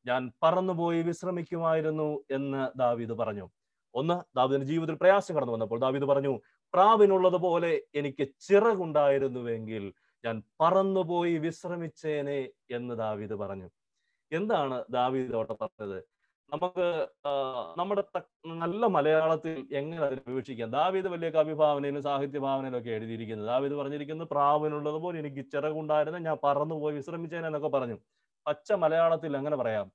ഞാൻ പറന്നുപോയി വിശ്രമിക്കുമായിരുന്നു എന്ന് ദാവീദ് പറഞ്ഞു ഒന്ന് ദാവീദിന്റെ ജീവിതത്തിൽ പ്രയാസം കടന്നു വന്നപ്പോൾ ദാവീദ് പറഞ്ഞു പ്രാവിനുള്ളതുപോലെ എനിക്ക് ചിറകുണ്ടായിരുന്നുവെങ്കിൽ ഞാൻ പറന്നുപോയി വിശ്രമിച്ചേനെ എന്ന് ദാവീദ് പറഞ്ഞു എന്താണ് ദാവീദ് അവിടെ പറഞ്ഞത് നമുക്ക് നമ്മുടെ നല്ല മലയാളത്തിൽ എങ്ങനെ അതിനെ വിവക്ഷിക്കാം ദാവീദ് വലിയ കവിഭാവനയിലും ഭാവനയിലും ഒക്കെ എഴുതിയിരിക്കുന്നത് ദാവീദ് പറഞ്ഞിരിക്കുന്നത് പ്രാവിനുള്ളത് പോലെ എനിക്ക് ചിറകുണ്ടായിരുന്നു ഞാൻ പറന്നുപോയി വിശ്രമിച്ചേനെന്നൊക്കെ പറഞ്ഞു പച്ച മലയാളത്തിൽ എങ്ങനെ പറയാം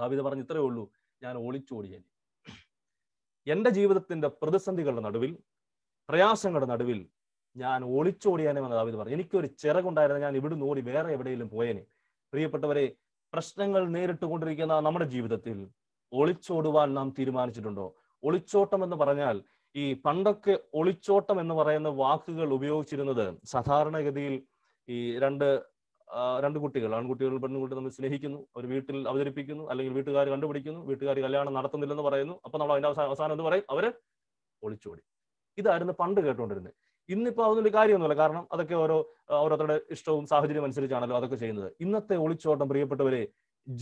ദാവിദ് പറഞ്ഞു ഇത്രയേ ഉള്ളൂ ഞാൻ ഒളിച്ചോടിയാൽ എന്റെ ജീവിതത്തിന്റെ പ്രതിസന്ധികളുടെ നടുവിൽ പ്രയാസങ്ങളുടെ നടുവിൽ ഞാൻ ഒളിച്ചോടിയാനേ വന്ന ദാവിദ് പറഞ്ഞു എനിക്കൊരു ചിറകുണ്ടായിരുന്നു ഞാൻ ഇവിടുന്ന് ഓടി വേറെ എവിടെയെങ്കിലും പോയേനെ പ്രിയപ്പെട്ടവരെ പ്രശ്നങ്ങൾ നേരിട്ട് കൊണ്ടിരിക്കുന്ന നമ്മുടെ ജീവിതത്തിൽ ഒളിച്ചോടുവാൻ നാം തീരുമാനിച്ചിട്ടുണ്ടോ ഒളിച്ചോട്ടം എന്ന് പറഞ്ഞാൽ ഈ പണ്ടൊക്കെ ഒളിച്ചോട്ടം എന്ന് പറയുന്ന വാക്കുകൾ ഉപയോഗിച്ചിരുന്നത് സാധാരണഗതിയിൽ ഈ രണ്ട് രണ്ട് കുട്ടികൾ ആൺകുട്ടികൾ പെൺകുട്ടികൾ നമ്മൾ സ്നേഹിക്കുന്നു അവർ വീട്ടിൽ അവതരിപ്പിക്കുന്നു അല്ലെങ്കിൽ വീട്ടുകാർ കണ്ടുപിടിക്കുന്നു വീട്ടുകാർ കല്യാണം നടത്തുന്നില്ലെന്ന് പറയുന്നു അപ്പൊ നമ്മൾ അതിന്റെ അവസാനം അവസാനം എന്ന് പറയും അവര് ഒളിച്ചോടി ഇതായിരുന്നു പണ്ട് കേട്ടുകൊണ്ടിരുന്നത് ഇന്നിപ്പോ അതൊന്നും കാര്യമൊന്നുമില്ല കാരണം അതൊക്കെ ഓരോ ഓരോരുത്തരുടെ ഇഷ്ടവും സാഹചര്യം അനുസരിച്ചാണല്ലോ അതൊക്കെ ചെയ്യുന്നത് ഇന്നത്തെ ഒളിച്ചോട്ടം പ്രിയപ്പെട്ടവരെ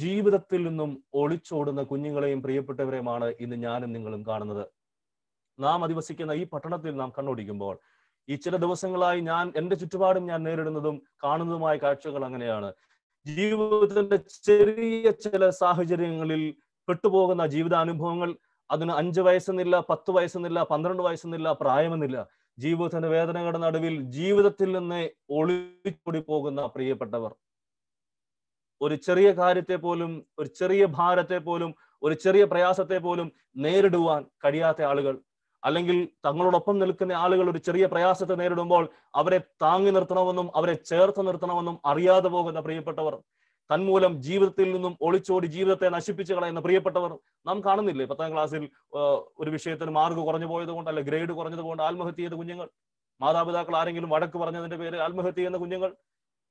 ജീവിതത്തിൽ നിന്നും ഒളിച്ചോടുന്ന കുഞ്ഞുങ്ങളെയും പ്രിയപ്പെട്ടവരെയുമാണ് ഇന്ന് ഞാനും നിങ്ങളും കാണുന്നത് നാം അധിവസിക്കുന്ന ഈ പട്ടണത്തിൽ നാം കണ്ണോടിക്കുമ്പോൾ ഈ ചില ദിവസങ്ങളായി ഞാൻ എൻ്റെ ചുറ്റുപാടും ഞാൻ നേരിടുന്നതും കാണുന്നതുമായ കാഴ്ചകൾ അങ്ങനെയാണ് ജീവിതത്തിന്റെ ചെറിയ ചില സാഹചര്യങ്ങളിൽ പെട്ടുപോകുന്ന ജീവിതാനുഭവങ്ങൾ അതിന് അഞ്ച് വയസ്സെന്നില്ല പത്ത് വയസ്സെന്നില്ല പന്ത്രണ്ട് വയസ്സെന്നില്ല പ്രായമെന്നില്ല ജീവിതത്തിന്റെ വേദനകളുടെ നടുവിൽ ജീവിതത്തിൽ നിന്ന് ഒളിച്ചോടി പോകുന്ന പ്രിയപ്പെട്ടവർ ഒരു ചെറിയ കാര്യത്തെ പോലും ഒരു ചെറിയ ഭാരത്തെ പോലും ഒരു ചെറിയ പ്രയാസത്തെ പോലും നേരിടുവാൻ കഴിയാത്ത ആളുകൾ അല്ലെങ്കിൽ തങ്ങളോടൊപ്പം നിൽക്കുന്ന ആളുകൾ ഒരു ചെറിയ പ്രയാസത്തെ നേരിടുമ്പോൾ അവരെ താങ്ങി നിർത്തണമെന്നും അവരെ ചേർത്ത് നിർത്തണമെന്നും അറിയാതെ പോകുന്ന പ്രിയപ്പെട്ടവർ തന്മൂലം ജീവിതത്തിൽ നിന്നും ഒളിച്ചോടി ജീവിതത്തെ നശിപ്പിച്ചു കളയുന്ന പ്രിയപ്പെട്ടവർ നാം കാണുന്നില്ലേ പത്താം ക്ലാസ്സിൽ ഒരു വിഷയത്തിന് മാർക്ക് കുറഞ്ഞു കൊണ്ട് അല്ലെ ഗ്രേഡ് കൊണ്ട് ആത്മഹത്യ ചെയ്ത കുഞ്ഞുങ്ങൾ മാതാപിതാക്കൾ ആരെങ്കിലും വടക്ക് പറഞ്ഞതിന്റെ പേരിൽ ആത്മഹത്യ ചെയ്യുന്ന കുഞ്ഞുങ്ങൾ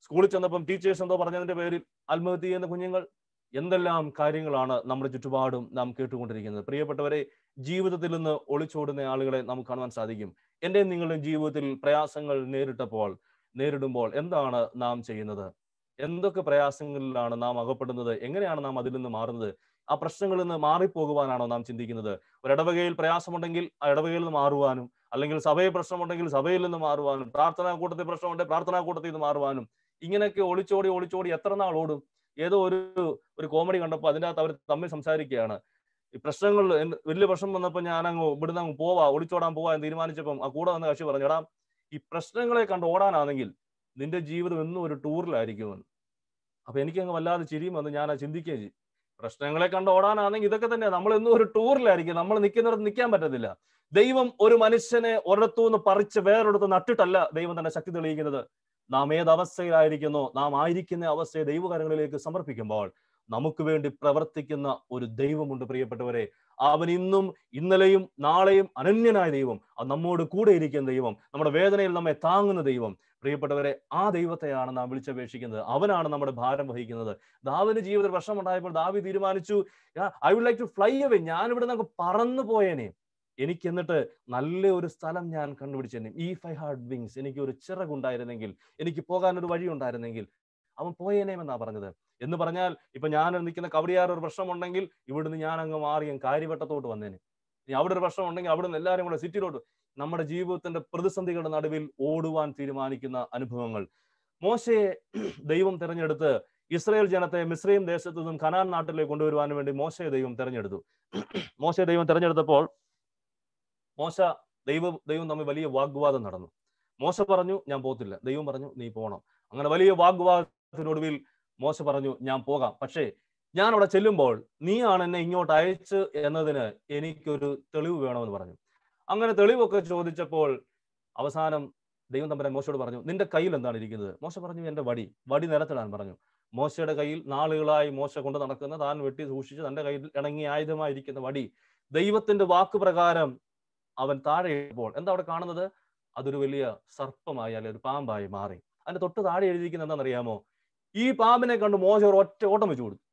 സ്കൂളിൽ ചെന്നപ്പം ടീച്ചേഴ്സ് എന്തോ പറഞ്ഞതിന്റെ പേരിൽ ആത്മഹത്യ ചെയ്യുന്ന കുഞ്ഞുങ്ങൾ എന്തെല്ലാം കാര്യങ്ങളാണ് നമ്മുടെ ചുറ്റുപാടും നാം കേട്ടുകൊണ്ടിരിക്കുന്നത് പ്രിയപ്പെട്ടവരെ ജീവിതത്തിൽ നിന്ന് ഒളിച്ചോടുന്ന ആളുകളെ നമുക്ക് കാണുവാൻ സാധിക്കും എൻ്റെ നിങ്ങളുടെ ജീവിതത്തിൽ പ്രയാസങ്ങൾ നേരിട്ടപ്പോൾ നേരിടുമ്പോൾ എന്താണ് നാം ചെയ്യുന്നത് എന്തൊക്കെ പ്രയാസങ്ങളിലാണ് നാം അകപ്പെടുന്നത് എങ്ങനെയാണ് നാം അതിൽ നിന്ന് മാറുന്നത് ആ പ്രശ്നങ്ങളിൽ നിന്ന് മാറിപ്പോകുവാനാണോ നാം ചിന്തിക്കുന്നത് ഒരു ഇടവകയിൽ പ്രയാസമുണ്ടെങ്കിൽ ആ ഇടവകയിൽ നിന്ന് മാറുവാനും അല്ലെങ്കിൽ സഭയിൽ പ്രശ്നമുണ്ടെങ്കിൽ സഭയിൽ നിന്ന് മാറുവാനും പ്രാർത്ഥനാ കൂട്ടത്തിൽ പ്രശ്നമുണ്ടെങ്കിൽ പ്രാർത്ഥനാ കൂട്ടത്തിൽ നിന്ന് മാറുവാനും ഇങ്ങനെയൊക്കെ ഒളിച്ചോടി ഒളിച്ചോടി എത്ര നാൾ ഓടും ഏതോ ഒരു ഒരു കോമഡി കണ്ടപ്പോൾ അതിൻ്റെ അകത്ത് അവർ തമ്മിൽ സംസാരിക്കുകയാണ് ഈ പ്രശ്നങ്ങളിൽ വലിയ പ്രശ്നം വന്നപ്പോൾ ഞാൻ അങ്ങ് ഇവിടുന്ന് അങ്ങ് പോവാ ഒളിച്ചോടാൻ പോവാ എന്ന് തീരുമാനിച്ചപ്പം ആ കൂടെ വന്ന കക്ഷി പറഞ്ഞു ഈ പ്രശ്നങ്ങളെ കണ്ട് ഓടാനാണെങ്കിൽ നിന്റെ ജീവിതം എന്നും ഒരു ടൂറിലായിരിക്കുമെന്ന് അപ്പൊ അങ്ങ് വല്ലാതെ ചിരിയും വന്ന് ഞാൻ ആ ചിന്തിക്കുകയും ചെയ്യും പ്രശ്നങ്ങളെ കണ്ട് ഓടാനാണെങ്കിൽ ഇതൊക്കെ തന്നെ നമ്മൾ എന്നും ഒരു ടൂറിലായിരിക്കും നമ്മൾ നിൽക്കുന്നിടത്ത് നിൽക്കാൻ പറ്റത്തില്ല ദൈവം ഒരു മനുഷ്യനെ ഒരിടത്തു നിന്ന് പറിച്ച് വേറൊരിടത്ത് നട്ടിട്ടല്ല ദൈവം തന്നെ ശക്തി തെളിയിക്കുന്നത് നാം ഏതവസ്ഥയിലായിരിക്കുന്നോ നാം ആയിരിക്കുന്ന അവസ്ഥയെ ദൈവകാര്യങ്ങളിലേക്ക് സമർപ്പിക്കുമ്പോൾ നമുക്ക് വേണ്ടി പ്രവർത്തിക്കുന്ന ഒരു ദൈവമുണ്ട് പ്രിയപ്പെട്ടവരെ അവൻ ഇന്നും ഇന്നലെയും നാളെയും അനന്യനായ ദൈവം അത് നമ്മോട് കൂടെ ഇരിക്കുന്ന ദൈവം നമ്മുടെ വേദനയിൽ നമ്മെ താങ്ങുന്ന ദൈവം പ്രിയപ്പെട്ടവരെ ആ ദൈവത്തെയാണ് നാം വിളിച്ചപേക്ഷിക്കുന്നത് അവനാണ് നമ്മുടെ ഭാരം വഹിക്കുന്നത് ദാവിന് ജീവിതത്തിൽ ഉണ്ടായപ്പോൾ ദാവി തീരുമാനിച്ചു I would like to fly away ഞാൻ ഇവിടെ നമുക്ക് പറന്നു പോയേനെ എനിക്ക് എന്നിട്ട് നല്ല ഒരു സ്ഥലം ഞാൻ കണ്ടുപിടിച്ചു ഈ ഫൈ ഹാർഡ് വിങ്സ് എനിക്ക് ഒരു ചിറകുണ്ടായിരുന്നെങ്കിൽ എനിക്ക് പോകാൻ ഒരു വഴി ഉണ്ടായിരുന്നെങ്കിൽ അവൻ പോയേനേമെന്നാ പറഞ്ഞത് എന്ന് പറഞ്ഞാൽ ഇപ്പൊ ഞാൻ നിൽക്കുന്ന കവടിയാർ ഒരു പ്രശ്നമുണ്ടെങ്കിൽ ഇവിടുന്ന് ഞാൻ അങ്ങ് മാറി കാര്യവട്ടത്തോട്ട് ഇനി അവിടെ ഒരു പ്രശ്നം ഉണ്ടെങ്കിൽ അവിടെ നിന്ന് എല്ലാവരും കൂടെ സിറ്റിയിലോട്ട് നമ്മുടെ ജീവിതത്തിന്റെ പ്രതിസന്ധികളുടെ നടുവിൽ ഓടുവാൻ തീരുമാനിക്കുന്ന അനുഭവങ്ങൾ മോശയെ ദൈവം തിരഞ്ഞെടുത്ത് ഇസ്രയേൽ ജനത്തെ മിസ്രൈം ദേശത്തു നിന്നും കനാൻ നാട്ടിലേക്ക് കൊണ്ടുവരുവാനും വേണ്ടി മോശയെ ദൈവം തിരഞ്ഞെടുത്തു മോശയെ ദൈവം തിരഞ്ഞെടുത്തപ്പോൾ മോശ ദൈവ ദൈവം തമ്മിൽ വലിയ വാഗ്വാദം നടന്നു മോശ പറഞ്ഞു ഞാൻ പോത്തില്ല ദൈവം പറഞ്ഞു നീ പോണം അങ്ങനെ വലിയ വാഗ്വാദം ത്തിനൊടുവിൽ മോശ പറഞ്ഞു ഞാൻ പോകാം പക്ഷേ ഞാൻ അവിടെ ചെല്ലുമ്പോൾ നീയാണ് എന്നെ ഇങ്ങോട്ട് അയച്ച് എന്നതിന് എനിക്കൊരു തെളിവ് വേണമെന്ന് പറഞ്ഞു അങ്ങനെ തെളിവൊക്കെ ചോദിച്ചപ്പോൾ അവസാനം ദൈവം തമ്പരൻ മോശയോട് പറഞ്ഞു നിന്റെ കയ്യിൽ എന്താണ് ഇരിക്കുന്നത് മോശ പറഞ്ഞു എൻ്റെ വടി വടി നിലത്തിടാൻ പറഞ്ഞു മോശയുടെ കയ്യിൽ നാളുകളായി മോശ കൊണ്ട് നടക്കുന്ന താൻ വെട്ടി സൂക്ഷിച്ച് തൻ്റെ കയ്യിൽ ഇണങ്ങി ആയുധമായിരിക്കുന്ന വടി ദൈവത്തിന്റെ വാക്ക് പ്രകാരം അവൻ താഴെ ഇപ്പോൾ എന്താ അവിടെ കാണുന്നത് അതൊരു വലിയ സർപ്പമായി അല്ലെങ്കിൽ ഒരു പാമ്പായി മാറി അതിന്റെ തൊട്ട് താഴെ എഴുതിയിരിക്കുന്നത് എന്താണെന്നറിയാമോ ഈ പാമ്പിനെ കണ്ട് മോശ ഒറ്റ ഓട്ടം വെച്ചു കൊടുത്തു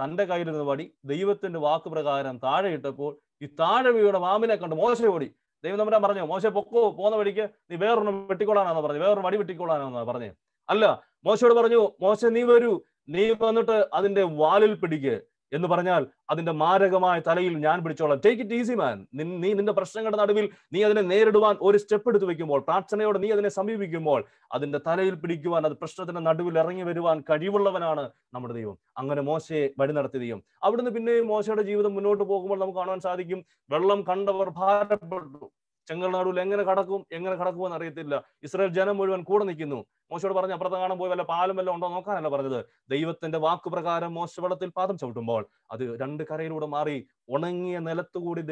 തന്റെ കയ്യിലിരുന്ന വടി ദൈവത്തിന്റെ വാക്കുപ്രകാരം താഴെ ഇട്ടപ്പോൾ ഈ താഴെ വീണ പാമ്പിനെ കണ്ട് മോശ ഓടി ദൈവം നമ്മുടെ പറഞ്ഞു മോശ പൊക്കോ പോകുന്ന വഴിക്ക് നീ വേറൊരെണ്ണം വെട്ടിക്കൊള്ളാനാന്ന് പറഞ്ഞു വേറൊരു വടി വെട്ടിക്കൊള്ളാനാന്ന് പറഞ്ഞു അല്ല മോശയോട് പറഞ്ഞു മോശ നീ വരൂ നീ വന്നിട്ട് അതിന്റെ വാലിൽ പിടിക്ക് എന്ന് പറഞ്ഞാൽ അതിന്റെ മാരകമായ തലയിൽ ഞാൻ പിടിച്ചോളാം ടേക്ക് ഇറ്റ് ഈസി മാൻ നീ നിന്റെ പ്രശ്നങ്ങളുടെ നടുവിൽ നീ അതിനെ നേരിടുവാൻ ഒരു സ്റ്റെപ്പ് എടുത്തു വെക്കുമ്പോൾ പ്രാർത്ഥനയോടെ നീ അതിനെ സമീപിക്കുമ്പോൾ അതിന്റെ തലയിൽ പിടിക്കുവാൻ അത് പ്രശ്നത്തിന്റെ നടുവിൽ ഇറങ്ങി വരുവാൻ കഴിവുള്ളവനാണ് നമ്മുടെ ദൈവം അങ്ങനെ മോശയെ വഴി നടത്തിയ ദൈവം അവിടുന്ന് പിന്നെയും മോശയുടെ ജീവിതം മുന്നോട്ട് പോകുമ്പോൾ നമുക്ക് കാണുവാൻ സാധിക്കും വെള്ളം കണ്ടവർ ഭാരപ്പെട്ടു ചെങ്കൽനാടുൽ എങ്ങനെ കടക്കും എങ്ങനെ കടക്കുമെന്ന് അറിയത്തില്ല ഇസ്രായേൽ ജനം മുഴുവൻ കൂടെ നിൽക്കുന്നു മോശയോട് പറഞ്ഞു അപ്രത കാണാൻ പോയി വല്ല പാലം വല്ല ഉണ്ടോ നോക്കാനല്ല പറഞ്ഞത് ദൈവത്തിന്റെ വാക്കുപ്രകാരം മോശ വെള്ളത്തിൽ പാദം ചവിട്ടുമ്പോൾ അത് രണ്ട് കരയിലൂടെ മാറി ഉണങ്ങിയ നിലത്തുകൂടി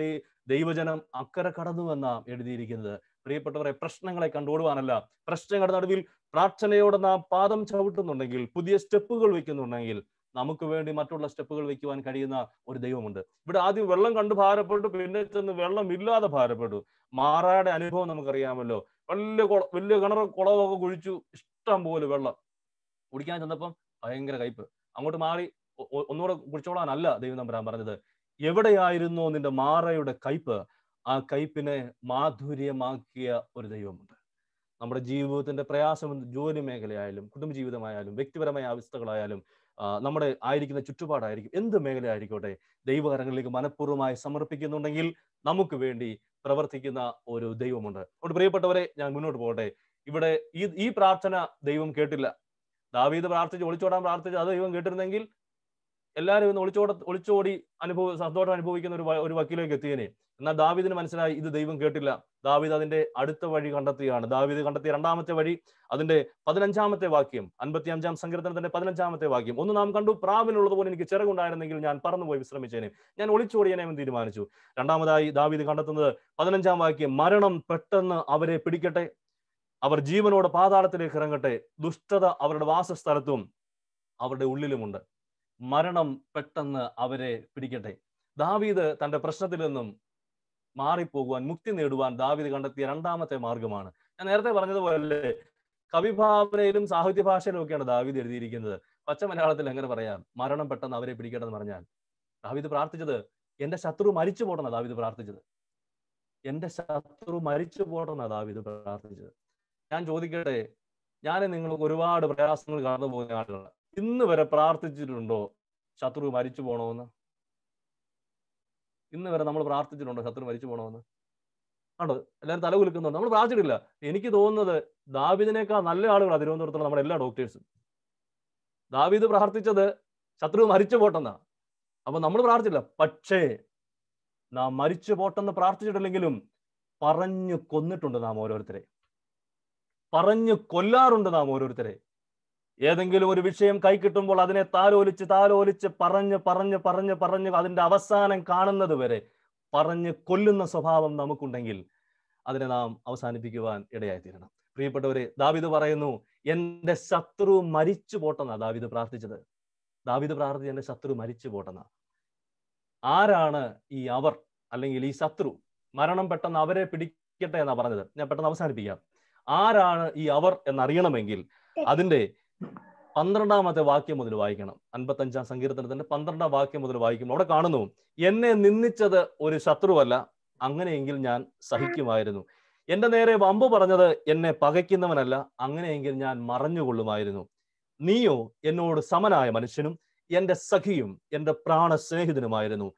ദൈവജനം അക്കരെ കടന്നുവെന്നാണ് എഴുതിയിരിക്കുന്നത് പ്രിയപ്പെട്ടവരെ പ്രശ്നങ്ങളെ കണ്ടുകൊടുവാനല്ല പ്രശ്നങ്ങളുടെ നടുവിൽ പ്രാർത്ഥനയോടെ നാം പാദം ചവിട്ടുന്നുണ്ടെങ്കിൽ പുതിയ സ്റ്റെപ്പുകൾ വയ്ക്കുന്നുണ്ടെങ്കിൽ നമുക്ക് വേണ്ടി മറ്റുള്ള സ്റ്റെപ്പുകൾ വെക്കുവാൻ കഴിയുന്ന ഒരു ദൈവമുണ്ട് ഇവിടെ ആദ്യം വെള്ളം കണ്ടു ഭാരപ്പെട്ടു പിന്നെ ചെന്ന് വെള്ളം ഇല്ലാതെ ഭാരപ്പെട്ടു മാറാടെ അനുഭവം നമുക്കറിയാമല്ലോ വലിയ വലിയ കിണർ കുളവൊക്കെ കുഴിച്ചു ഇഷ്ടം പോലെ വെള്ളം കുടിക്കാൻ ചെന്നപ്പം ഭയങ്കര കയ്പ് അങ്ങോട്ട് മാറി ഒന്നുകൂടെ കുടിച്ചോളാനല്ല ദൈവം നമ്പരാൻ പറഞ്ഞത് എവിടെയായിരുന്നു നിന്റെ മാറയുടെ കയ്പ് ആ കയ്പിനെ മാധുര്യമാക്കിയ ഒരു ദൈവമുണ്ട് നമ്മുടെ ജീവിതത്തിന്റെ പ്രയാസം ജോലി മേഖലയായാലും കുടുംബജീവിതമായാലും വ്യക്തിപരമായ അവസ്ഥകളായാലും നമ്മുടെ ആയിരിക്കുന്ന ചുറ്റുപാടായിരിക്കും എന്ത് മേഖലയായിരിക്കോട്ടെ ദൈവകരങ്ങളിലേക്ക് മനഃപൂർവ്വമായി സമർപ്പിക്കുന്നുണ്ടെങ്കിൽ നമുക്ക് വേണ്ടി പ്രവർത്തിക്കുന്ന ഒരു ദൈവമുണ്ട് അതുകൊണ്ട് പ്രിയപ്പെട്ടവരെ ഞാൻ മുന്നോട്ട് പോകട്ടെ ഇവിടെ ഈ ഈ പ്രാർത്ഥന ദൈവം കേട്ടില്ല ദാവീദ് പ്രാർത്ഥിച്ച് ഒളിച്ചോടാൻ പ്രാർത്ഥിച്ച് അത് ദൈവം കേട്ടിരുന്നെങ്കിൽ എല്ലാവരും ഇന്ന് ഒളിച്ചോട ഒളിച്ചോടി അനുഭവ സന്തോഷം അനുഭവിക്കുന്ന ഒരു ഒരു വക്കീലേക്ക് എത്തിയേനെ എന്നാൽ ദാവിദിന് മനസ്സിലായി ഇത് ദൈവം കേട്ടില്ല ദാവിദ് അതിന്റെ അടുത്ത വഴി കണ്ടെത്തുകയാണ് ദാവിദ് കണ്ടെത്തിയ രണ്ടാമത്തെ വഴി അതിന്റെ പതിനഞ്ചാമത്തെ വാക്യം അൻപത്തി അഞ്ചാം സങ്കീർത്തനത്തിന്റെ പതിനഞ്ചാമത്തെ വാക്യം ഒന്ന് നാം കണ്ടു പ്രാവിനുള്ളത് പോലെ എനിക്ക് ചിറകുണ്ടായിരുന്നെങ്കിൽ ഞാൻ പറന്നുപോയി വിശ്രമിച്ചേനെ ഞാൻ ഒളിച്ചോടിയനെന്ന് തീരുമാനിച്ചു രണ്ടാമതായി ദാവിദ് കണ്ടെത്തുന്നത് പതിനഞ്ചാം വാക്യം മരണം പെട്ടെന്ന് അവരെ പിടിക്കട്ടെ അവർ ജീവനോട് പാതാളത്തിലേക്ക് ഇറങ്ങട്ടെ ദുഷ്ടത അവരുടെ വാസസ്ഥലത്തും അവരുടെ ഉള്ളിലുമുണ്ട് മരണം പെട്ടെന്ന് അവരെ പിടിക്കട്ടെ ദാവീദ് തന്റെ പ്രശ്നത്തിൽ നിന്നും മാറിപ്പോകുവാൻ മുക്തി നേടുവാൻ ദാവിദ് കണ്ടെത്തിയ രണ്ടാമത്തെ മാർഗമാണ് ഞാൻ നേരത്തെ പറഞ്ഞതുപോലെ കവിഭാവനയിലും സാഹിത്യ ഭാഷയിലും ഒക്കെയാണ് ദാവിദ് എഴുതിയിരിക്കുന്നത് പച്ച മലയാളത്തിൽ എങ്ങനെ പറയാം മരണം പെട്ടെന്ന് അവരെ പിടിക്കട്ടെ പറഞ്ഞാൽ ദാവിദ് പ്രാർത്ഥിച്ചത് എന്റെ ശത്രു മരിച്ചു പോടണ ദാവിദ് പ്രാർത്ഥിച്ചത് എന്റെ ശത്രു മരിച്ചു പോടണ ദാവിദ് പ്രാർത്ഥിച്ചത് ഞാൻ ചോദിക്കട്ടെ ഞാൻ നിങ്ങൾക്ക് ഒരുപാട് പ്രയാസങ്ങൾ കടന്നു പോകുന്ന ആളുകൾ ഇന്ന് വരെ പ്രാർത്ഥിച്ചിട്ടുണ്ടോ ശത്രു മരിച്ചു പോകണമെന്ന് ഇന്ന് വരെ നമ്മൾ പ്രാർത്ഥിച്ചിട്ടുണ്ടോ ശത്രു മരിച്ചു പോകണമെന്ന് ആണോ എല്ലാവരും തല കുലുക്കുന്നുണ്ട് നമ്മൾ പ്രാർത്ഥിച്ചിട്ടില്ല എനിക്ക് തോന്നുന്നത് ദാവിദിനേക്കാൾ നല്ല ആളുകൾ തിരുവനന്തപുരത്തുള്ള നമ്മുടെ എല്ലാ ഡോക്ടേഴ്സും ദാവീദ് പ്രാർത്ഥിച്ചത് ശത്രു മരിച്ചു പോട്ടെന്നാ അപ്പൊ നമ്മൾ പ്രാർത്ഥിച്ചില്ല പക്ഷേ നാം മരിച്ചു പോട്ടെന്ന് പ്രാർത്ഥിച്ചിട്ടില്ലെങ്കിലും പറഞ്ഞു കൊന്നിട്ടുണ്ട് നാം ഓരോരുത്തരെ പറഞ്ഞു കൊല്ലാറുണ്ട് നാം ഓരോരുത്തരെ ഏതെങ്കിലും ഒരു വിഷയം കൈക്കിട്ടുമ്പോൾ അതിനെ താലോലിച്ച് താലോലിച്ച് പറഞ്ഞ് പറഞ്ഞ് പറഞ്ഞ് പറഞ്ഞ് അതിൻ്റെ അവസാനം കാണുന്നത് വരെ പറഞ്ഞ് കൊല്ലുന്ന സ്വഭാവം നമുക്കുണ്ടെങ്കിൽ അതിനെ നാം അവസാനിപ്പിക്കുവാൻ ഇടയായിത്തീരണം പ്രിയപ്പെട്ടവരെ ദാവിദ് പറയുന്നു എൻ്റെ ശത്രു മരിച്ചു പോട്ടെന്നാ ദാവിദ് പ്രാർത്ഥിച്ചത് ദാവിദ് പ്രാർത്ഥിച്ച് എൻ്റെ ശത്രു മരിച്ചു പോട്ടെന്നാ ആരാണ് ഈ അവർ അല്ലെങ്കിൽ ഈ ശത്രു മരണം പെട്ടെന്ന് അവരെ പിടിക്കട്ടെ എന്നാ പറഞ്ഞത് ഞാൻ പെട്ടെന്ന് അവസാനിപ്പിക്കാം ആരാണ് ഈ അവർ എന്നറിയണമെങ്കിൽ അതിൻ്റെ പന്ത്രണ്ടാമത്തെ വാക്യം മുതൽ വായിക്കണം അൻപത്തഞ്ചാം സങ്കീർത്തനത്തിന്റെ പന്ത്രണ്ടാം വാക്യം മുതൽ വായിക്കുമ്പോൾ അവിടെ കാണുന്നു എന്നെ നിന്ദിച്ചത് ഒരു ശത്രുവല്ല അങ്ങനെയെങ്കിൽ ഞാൻ സഹിക്കുമായിരുന്നു എന്റെ നേരെ വമ്പ് പറഞ്ഞത് എന്നെ പകയ്ക്കുന്നവനല്ല അങ്ങനെയെങ്കിൽ ഞാൻ മറഞ്ഞുകൊള്ളുമായിരുന്നു നീയോ എന്നോട് സമനായ മനുഷ്യനും എന്റെ സഖിയും എന്റെ സ്നേഹിതനുമായിരുന്നു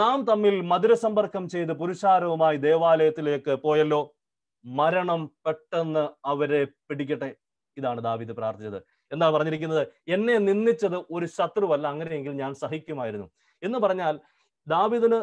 നാം തമ്മിൽ മധുരസമ്പർക്കം ചെയ്ത് പുരുഷാരവുമായി ദേവാലയത്തിലേക്ക് പോയല്ലോ മരണം പെട്ടെന്ന് അവരെ പിടിക്കട്ടെ ഇതാണ് ദാവിദ് പ്രാർത്ഥിച്ചത് എന്താ പറഞ്ഞിരിക്കുന്നത് എന്നെ നിന്ദിച്ചത് ഒരു ശത്രുവല്ല അങ്ങനെയെങ്കിൽ ഞാൻ സഹിക്കുമായിരുന്നു എന്ന് പറഞ്ഞാൽ ദാവിദിന്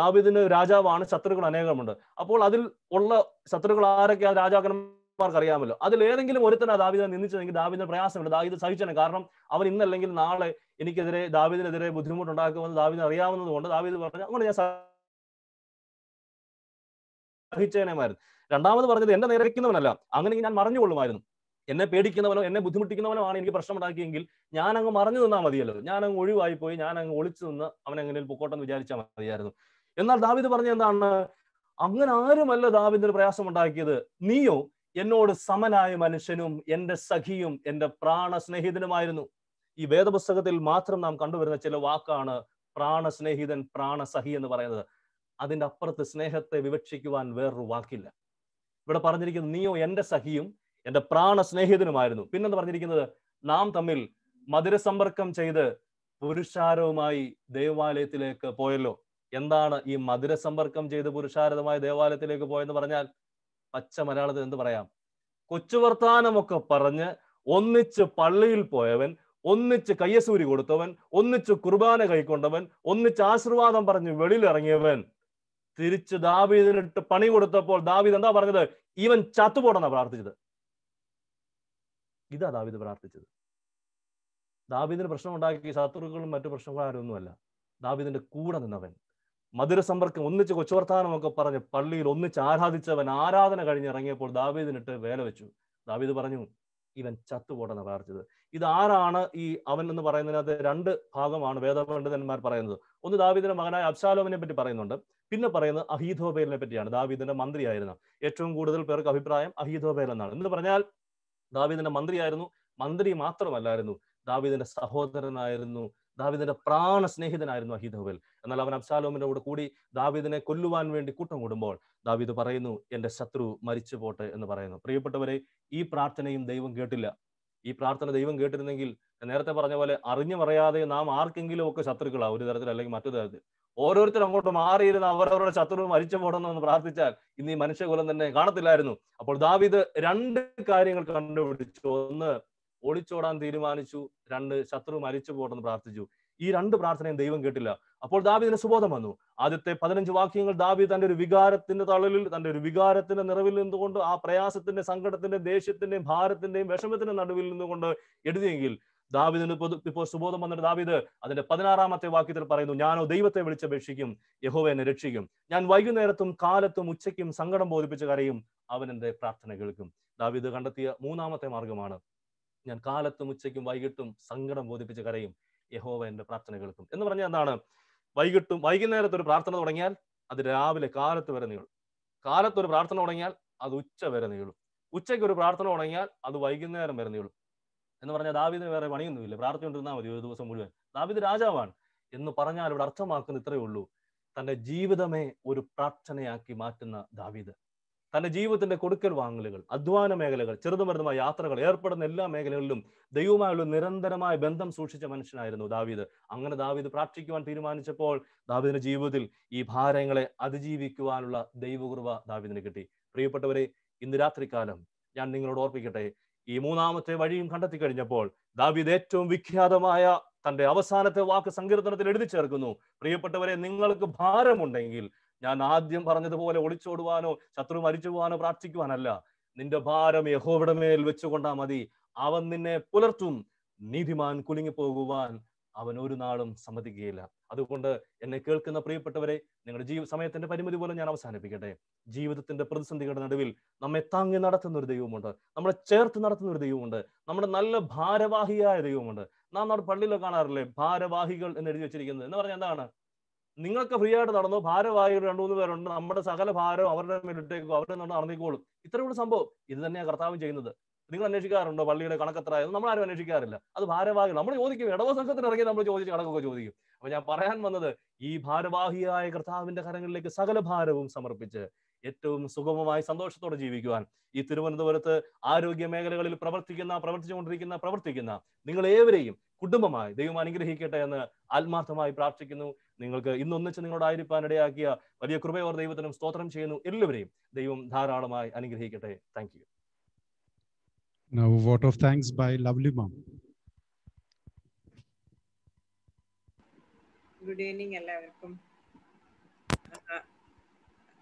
ദാവിദിന് രാജാവാണ് ശത്രുക്കൾ അനേകമുണ്ട് അപ്പോൾ അതിൽ ഉള്ള ശത്രുക്കൾ ആരൊക്കെ ആ രാജാക്കന്മാർക്ക് അറിയാമല്ലോ അതിൽ ഏതെങ്കിലും ഒരുത്തനാ ദാവിദിനെ നിന്ദിച്ചതെങ്കിൽ ദാവിദിന് പ്രയാസമുണ്ട് ദാവിദ് സഹിച്ചനെ കാരണം അവൻ ഇന്നല്ലെങ്കിൽ നാളെ എനിക്കെതിരെ ദാവിദിനെതിരെ ബുദ്ധിമുട്ടുണ്ടാക്കുമെന്ന് ദാവിദ് അറിയാവുന്നത് കൊണ്ട് ദാവിദ് പറഞ്ഞു അങ്ങനെ ഞാൻ സഹിച്ചേനേമായിരുന്നു രണ്ടാമത് പറഞ്ഞത് എന്നെ നേരക്കുന്നവനല്ല അങ്ങനെ ഞാൻ മറഞ്ഞുകൊള്ളുമായിരുന്നു എന്നെ പേടിക്കുന്നവനോ എന്നെ ബുദ്ധിമുട്ടിക്കുന്നവനോ ആണ് എനിക്ക് പ്രശ്നം ഉണ്ടാക്കിയെങ്കിൽ ഞാൻ അങ്ങ് മറഞ്ഞു നിന്നാൽ മതിയല്ലോ ഞാൻ അങ്ങ് ഒഴിവായി പോയി ഞാൻ അങ്ങ് ഒളിച്ചു നിന്ന് അവൻ എങ്ങനെ പൊക്കോട്ടെന്ന് വിചാരിച്ചാൽ മതിയായിരുന്നു എന്നാൽ ദാവിദ് പറഞ്ഞ എന്താണ് അങ്ങനെ ആരുമല്ല ദാവിദിന് പ്രയാസം ഉണ്ടാക്കിയത് നീയോ എന്നോട് സമനായ മനുഷ്യനും എന്റെ സഖിയും പ്രാണ സ്നേഹിതനുമായിരുന്നു ഈ വേദപുസ്തകത്തിൽ മാത്രം നാം കണ്ടുവരുന്ന ചില വാക്കാണ് പ്രാണ സഹി എന്ന് പറയുന്നത് അതിൻ്റെ അപ്പുറത്ത് സ്നേഹത്തെ വിവക്ഷിക്കുവാൻ വേറൊരു വാക്കില്ല ഇവിടെ പറഞ്ഞിരിക്കുന്നത് നീയോ എന്റെ സഖിയും എൻ്റെ പ്രാണ സ്നേഹിതനുമായിരുന്നു പിന്നെന്ത് പറഞ്ഞിരിക്കുന്നത് നാം തമ്മിൽ മധുരസമ്പർക്കം ചെയ്ത് പുരുഷാരവുമായി ദേവാലയത്തിലേക്ക് പോയല്ലോ എന്താണ് ഈ മധുരസമ്പർക്കം ചെയ്ത് പുരുഷാരതമായി ദേവാലയത്തിലേക്ക് പോയെന്ന് പറഞ്ഞാൽ പച്ച മലയാളത്തിൽ എന്ത് പറയാം കൊച്ചുവർത്താനമൊക്കെ പറഞ്ഞ് ഒന്നിച്ച് പള്ളിയിൽ പോയവൻ ഒന്നിച്ച് കയ്യസൂരി കൊടുത്തവൻ ഒന്നിച്ച് കുർബാന കൈക്കൊണ്ടവൻ ഒന്നിച്ച് ആശീർവാദം പറഞ്ഞ് വെളിയിലിറങ്ങിയവൻ തിരിച്ച് ദാവീദിനിട്ട് പണി കൊടുത്തപ്പോൾ ദാവീദ് എന്താ പറഞ്ഞത് ഇവൻ ചത്തുപോടെന്നാ പ്രാർത്ഥിച്ചത് ഇതാ ദാവിദ് പ്രാർത്ഥിച്ചത് ദാവിദിന് പ്രശ്നം ഉണ്ടാക്കി ശത്രുക്കളും മറ്റു പ്രശ്നക്കാരൊന്നുമല്ല ദാവിദിന്റെ കൂടെ നിന്നവൻ മധുരസമ്പർക്കം ഒന്നിച്ച് കൊച്ചുവർത്താനമൊക്കെ പറഞ്ഞ് പള്ളിയിൽ ഒന്നിച്ച് ആരാധിച്ചവൻ ആരാധന കഴിഞ്ഞ് ഇറങ്ങിയപ്പോൾ ദാബീദിനിട്ട് വേല വെച്ചു ദാവീദ് പറഞ്ഞു ഇവൻ ചത്തുപോട്ടെന്ന് പ്രാർത്ഥിച്ചത് ഇത് ആരാണ് ഈ അവൻ എന്ന് പറയുന്നതിനകത്ത് രണ്ട് ഭാഗമാണ് വേദപണ്ഡിതന്മാർ പറയുന്നത് ഒന്ന് ദാവീദിന്റെ മകനായ അബ്സാലോമിനെ പറ്റി പറയുന്നുണ്ട് പിന്നെ പറയുന്നത് അഹീദോബേലിനെ പറ്റിയാണ് ദാവീദിന്റെ മന്ത്രിയായിരുന്ന ഏറ്റവും കൂടുതൽ പേർക്ക് അഭിപ്രായം അഹീദോബേൽ എന്നാണ് എന്ന് പറഞ്ഞാൽ ദാവീദിന്റെ മന്ത്രിയായിരുന്നു മന്ത്രി മാത്രമല്ലായിരുന്നു ദാവീദിന്റെ സഹോദരനായിരുന്നു ദാവീദിന്റെ പ്രാണ സ്നേഹിതനായിരുന്നു അഹിതവൽ എന്നാൽ അവൻ അബ്സാലോമിന്റെ കൂടെ കൂടി ദാവീദിനെ കൊല്ലുവാൻ വേണ്ടി കൂട്ടം കൂടുമ്പോൾ ദാവീദ് പറയുന്നു എന്റെ ശത്രു മരിച്ചു പോട്ടെ എന്ന് പറയുന്നു പ്രിയപ്പെട്ടവരെ ഈ പ്രാർത്ഥനയും ദൈവം കേട്ടില്ല ഈ പ്രാർത്ഥന ദൈവം കേട്ടിരുന്നെങ്കിൽ നേരത്തെ പറഞ്ഞ പോലെ പറയാതെ നാം ആർക്കെങ്കിലും ഒക്കെ ശത്രുക്കളാണ് ഒരു തരത്തിൽ അല്ലെങ്കിൽ മറ്റു തരത്തിൽ ഓരോരുത്തർ അങ്ങോട്ട് മാറിയിരുന്ന അവരവരുടെ ശത്രു മരിച്ചു എന്ന് പ്രാർത്ഥിച്ചാൽ ഇന്ന് ഈ മനുഷ്യകുലം തന്നെ കാണത്തില്ലായിരുന്നു അപ്പോൾ ദാവിദ് രണ്ട് കാര്യങ്ങൾ കണ്ടുപിടിച്ചു ഒന്ന് ഒളിച്ചോടാൻ തീരുമാനിച്ചു രണ്ട് ശത്രു മരിച്ചു പോകണമെന്ന് പ്രാർത്ഥിച്ചു ഈ രണ്ട് പ്രാർത്ഥനയും ദൈവം കേട്ടില്ല അപ്പോൾ ദാവിദിന് സുബോധം വന്നു ആദ്യത്തെ പതിനഞ്ച് വാക്യങ്ങൾ ദാവീദ് തന്റെ ഒരു വികാരത്തിന്റെ തളലിൽ തന്റെ ഒരു വികാരത്തിന്റെ നിറവിൽ നിന്നുകൊണ്ട് ആ പ്രയാസത്തിന്റെ സങ്കടത്തിന്റെ ദേഷ്യത്തിന്റെയും ഭാരത്തിന്റെയും വിഷമത്തിന്റെ നടുവിൽ നിന്നുകൊണ്ട് എഴുതിയെങ്കിൽ ദാവിദിന് ഇപ്പോൾ സുബോധം വന്നിട്ട് ദാവിദ് അതിന്റെ പതിനാറാമത്തെ വാക്യത്തിൽ പറയുന്നു ഞാനോ ദൈവത്തെ വിളിച്ചപേക്ഷിക്കും യഹോവ എന്നെ രക്ഷിക്കും ഞാൻ വൈകുന്നേരത്തും കാലത്തും ഉച്ചയ്ക്കും സങ്കടം ബോധിപ്പിച്ച കരയും അവൻ എന്റെ പ്രാർത്ഥന കേൾക്കും ദാവിദ് കണ്ടെത്തിയ മൂന്നാമത്തെ മാർഗമാണ് ഞാൻ കാലത്തും ഉച്ചയ്ക്കും വൈകിട്ടും സങ്കടം ബോധിപ്പിച്ച കരയും യഹോവ എന്റെ പ്രാർത്ഥന കേൾക്കും എന്ന് പറഞ്ഞാൽ എന്താണ് വൈകിട്ടും വൈകുന്നേരത്ത് ഒരു പ്രാർത്ഥന തുടങ്ങിയാൽ അത് രാവിലെ കാലത്ത് വരെ നീളും കാലത്ത് ഒരു പ്രാർത്ഥന തുടങ്ങിയാൽ അത് ഉച്ച വരെ നീളും ഉച്ചയ്ക്ക് ഒരു പ്രാർത്ഥന തുടങ്ങിയാൽ അത് വൈകുന്നേരം വരെ നീളും എന്ന് പറഞ്ഞാൽ ദാവീദിന് വേറെ പണിയൊന്നുമില്ല പ്രാർത്ഥിച്ചുകൊണ്ടിരുന്നാൽ മതി ഒരു ദിവസം മുഴുവൻ ദാവീദ് രാജാവാണ് എന്ന് പറഞ്ഞാൽ ഇവിടെ അർത്ഥമാക്കുന്ന ഇത്രയേ ഉള്ളൂ തന്റെ ജീവിതമേ ഒരു പ്രാർത്ഥനയാക്കി മാറ്റുന്ന ദാവീദ് തന്റെ ജീവിതത്തിന്റെ കൊടുക്കൽ വാങ്ങലുകൾ അധ്വാന മേഖലകൾ ചെറുതുമരുന്നുമായ യാത്രകൾ ഏർപ്പെടുന്ന എല്ലാ മേഖലകളിലും ദൈവമായുള്ള നിരന്തരമായ ബന്ധം സൂക്ഷിച്ച മനുഷ്യനായിരുന്നു ദാവീദ് അങ്ങനെ ദാവീദ് പ്രാർത്ഥിക്കുവാൻ തീരുമാനിച്ചപ്പോൾ ദാവീദിന്റെ ജീവിതത്തിൽ ഈ ഭാരങ്ങളെ അതിജീവിക്കുവാനുള്ള ദൈവകുർവ ദാവീദിന് കിട്ടി പ്രിയപ്പെട്ടവരെ ഇന്ന് രാത്രികാലം ഞാൻ നിങ്ങളോട് ഓർപ്പിക്കട്ടെ ഈ മൂന്നാമത്തെ വഴിയും കണ്ടെത്തി കഴിഞ്ഞപ്പോൾ ദാവീദ് ഏറ്റവും വിഖ്യാതമായ തന്റെ അവസാനത്തെ വാക്ക് സങ്കീർത്തനത്തിൽ എഴുതി ചേർക്കുന്നു പ്രിയപ്പെട്ടവരെ നിങ്ങൾക്ക് ഭാരമുണ്ടെങ്കിൽ ഞാൻ ആദ്യം പറഞ്ഞതുപോലെ ഒളിച്ചോടുവാനോ ശത്രു മരിച്ചു പോവാനോ പ്രാർത്ഥിക്കുവാനല്ല നിന്റെ ഭാരം യഹോവിടമേൽ വെച്ചുകൊണ്ടാ മതി അവൻ നിന്നെ പുലർത്തും നീതിമാൻ കുലുങ്ങിപ്പോകുവാൻ അവൻ ഒരു നാളും സമ്മതിക്കുകയില്ല അതുകൊണ്ട് എന്നെ കേൾക്കുന്ന പ്രിയപ്പെട്ടവരെ നിങ്ങളുടെ ജീവ സമയത്തിന്റെ പരിമിതി പോലും ഞാൻ അവസാനിപ്പിക്കട്ടെ ജീവിതത്തിന്റെ പ്രതിസന്ധികളുടെ നടുവിൽ നമ്മെ താങ്ങി നടത്തുന്ന ഒരു ദൈവമുണ്ട് നമ്മളെ ചേർത്ത് നടത്തുന്ന ഒരു ദൈവമുണ്ട് നമ്മുടെ നല്ല ഭാരവാഹിയായ ദൈവമുണ്ട് നാം നമ്മുടെ പള്ളിയിലൊക്കെ കാണാറില്ലേ ഭാരവാഹികൾ എന്ന് എഴുതി വെച്ചിരിക്കുന്നത് എന്ന് പറഞ്ഞാൽ എന്താണ് നിങ്ങൾക്ക് ഫ്രീ ആയിട്ട് നടന്നു ഭാരവാഹികൾ രണ്ടു മൂന്ന് പേരുണ്ട് നമ്മുടെ സകല ഭാരം അവരുടെ മേലിട്ടേക്കോ അവരുടെ നടന്നേക്കോളും ഇത്രയുള്ള സംഭവം ഇത് തന്നെയാണ് കർത്താവ് ചെയ്യുന്നത് നിങ്ങൾ അന്വേഷിക്കാറുണ്ടോ പള്ളിയുടെ കണക്കെത്ര നമ്മൾ ആരും അന്വേഷിക്കാറില്ല അത് ഭാരവാഹി നമ്മൾ ചോദിക്കും ഇടവ സംഘത്തിന് ഇറങ്ങി നമ്മൾ ചോദിച്ച് കണക്കൊക്കെ ചോദിക്കും അപ്പൊ ഞാൻ പറയാൻ വന്നത് ഈ ഭാരവാഹിയായ കർത്താവിന്റെ കരങ്ങളിലേക്ക് സകല ഭാരവും സമർപ്പിച്ച് ഏറ്റവും സുഗമമായി സന്തോഷത്തോടെ ജീവിക്കുവാൻ ഈ തിരുവനന്തപുരത്ത് ആരോഗ്യ മേഖലകളിൽ പ്രവർത്തിക്കുന്ന പ്രവർത്തിച്ചുകൊണ്ടിരിക്കുന്ന പ്രവർത്തിക്കുന്ന നിങ്ങൾ ഏവരെയും കുടുംബമായി ദൈവം അനുഗ്രഹിക്കട്ടെ എന്ന് ആത്മാർത്ഥമായി പ്രാർത്ഥിക്കുന്നു നിങ്ങൾക്ക് ഇന്നൊന്നിച്ച് ആയിരിപ്പാൻ ഇടയാക്കിയ വലിയ കൃപയോർ ദൈവത്തിനും സ്തോത്രം ചെയ്യുന്നു എല്ലാവരെയും ദൈവം ധാരാളമായി അനുഗ്രഹിക്കട്ടെ thank Now, vote of thanks by lovely mom. Good evening എല്ലാവർക്കും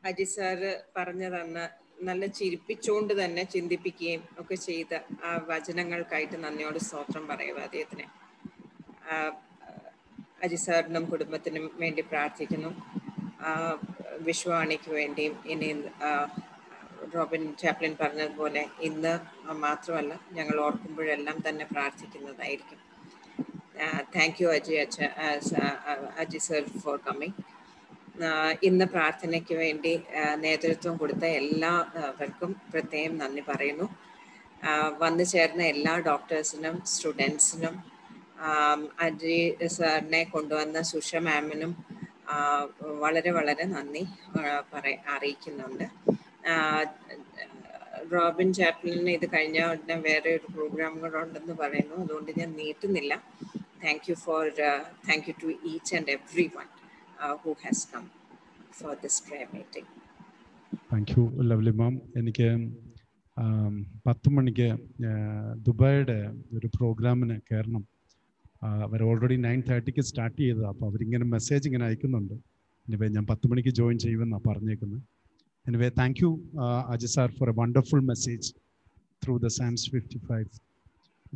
അജി സാറ് പറഞ്ഞു തന്ന നല്ല ചിരിപ്പിച്ചുകൊണ്ട് തന്നെ ചിന്തിപ്പിക്കുകയും ഒക്കെ ചെയ്ത ആ വചനങ്ങൾക്കായിട്ട് നന്ദിയോട് സ്തോത്രം പറയുക അദ്ദേഹത്തിന് അജി സാറിനും കുടുംബത്തിനും വേണ്ടി പ്രാർത്ഥിക്കുന്നു വിശ്വാണിക്ക് വേണ്ടിയും ഇനി റോബിൻ ചാപ്ലിൻ പറഞ്ഞതുപോലെ ഇന്ന് മാത്രമല്ല ഞങ്ങൾ ഓർക്കുമ്പോഴെല്ലാം തന്നെ പ്രാർത്ഥിക്കുന്നതായിരിക്കും താങ്ക് യു അജി അച്ഛ അജി സർ ഫോർ കമ്മിങ് ഇന്ന് പ്രാർത്ഥനയ്ക്ക് വേണ്ടി നേതൃത്വം കൊടുത്ത എല്ലാവർക്കും പ്രത്യേകം നന്ദി പറയുന്നു വന്നു ചേർന്ന എല്ലാ ഡോക്ടേഴ്സിനും സ്റ്റുഡൻസിനും അജി സാറിനെ കൊണ്ടുവന്ന സുഷ മാമിനും വളരെ വളരെ നന്ദി പറ അറിയിക്കുന്നുണ്ട് റോബിൻ ചാപ്ലിന് ഇത് കഴിഞ്ഞ ഉടനെ വേറെ ഒരു പ്രോഗ്രാം കൂടെ ഉണ്ടെന്ന് പറയുന്നു അതുകൊണ്ട് ഞാൻ നീട്ടുന്നില്ല thank you for thank you to each and every one who has come for this pray meeting thank you lovely ma'am എനിക്ക് പത്ത് മണിക്ക് ദുബായുടെ ഒരു പ്രോഗ്രാമിന് കയറണം അവർ ഓൾറെഡി നയൻ തേർട്ടിക്ക് സ്റ്റാർട്ട് ചെയ്തതാണ് അപ്പോൾ അവരിങ്ങനെ മെസ്സേജ് ഇങ്ങനെ അയക്കുന്നുണ്ട് ഇനിയിപ്പോൾ ഞാൻ പത്ത് മണിക്ക് ജോയിൻ ചെയ്യുമെന്നാണ് പറഞ്ഞേക്കുന്നത് Anyway, thank you, uh, Ajay for a wonderful message through the Psalms 55.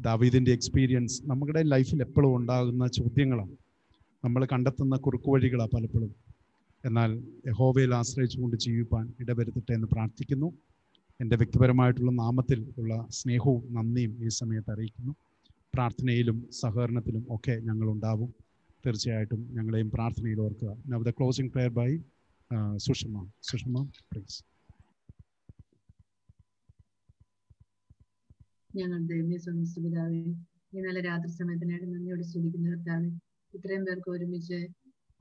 ദാവീദിൻ്റെ എക്സ്പീരിയൻസ് നമ്മുടെ ലൈഫിൽ എപ്പോഴും ഉണ്ടാകുന്ന ചോദ്യങ്ങളാണ് നമ്മൾ കണ്ടെത്തുന്ന കുറുക്കു വഴികളാണ് പലപ്പോഴും എന്നാൽ യഹോവയിൽ ആശ്രയിച്ചുകൊണ്ട് ജീവിപ്പാൻ ഇടവരുത്തട്ടെ എന്ന് പ്രാർത്ഥിക്കുന്നു എൻ്റെ വ്യക്തിപരമായിട്ടുള്ള നാമത്തിൽ ഉള്ള സ്നേഹവും നന്ദിയും ഈ സമയത്ത് അറിയിക്കുന്നു പ്രാർത്ഥനയിലും സഹകരണത്തിലും ഒക്കെ ഞങ്ങൾ ഉണ്ടാവും തീർച്ചയായിട്ടും ഞങ്ങളെയും പ്രാർത്ഥനയിൽ ഓർക്കുക now the closing prayer by Sushma, Sushma, please. ഞങ്ങളുടെ ഈ നല്ല രാത്രി സമയത്തിനായിട്ട് നന്ദിയോട് സ്തുതിക്കുന്ന കർത്താവ് ഇത്രയും പേർക്ക് ഒരുമിച്ച്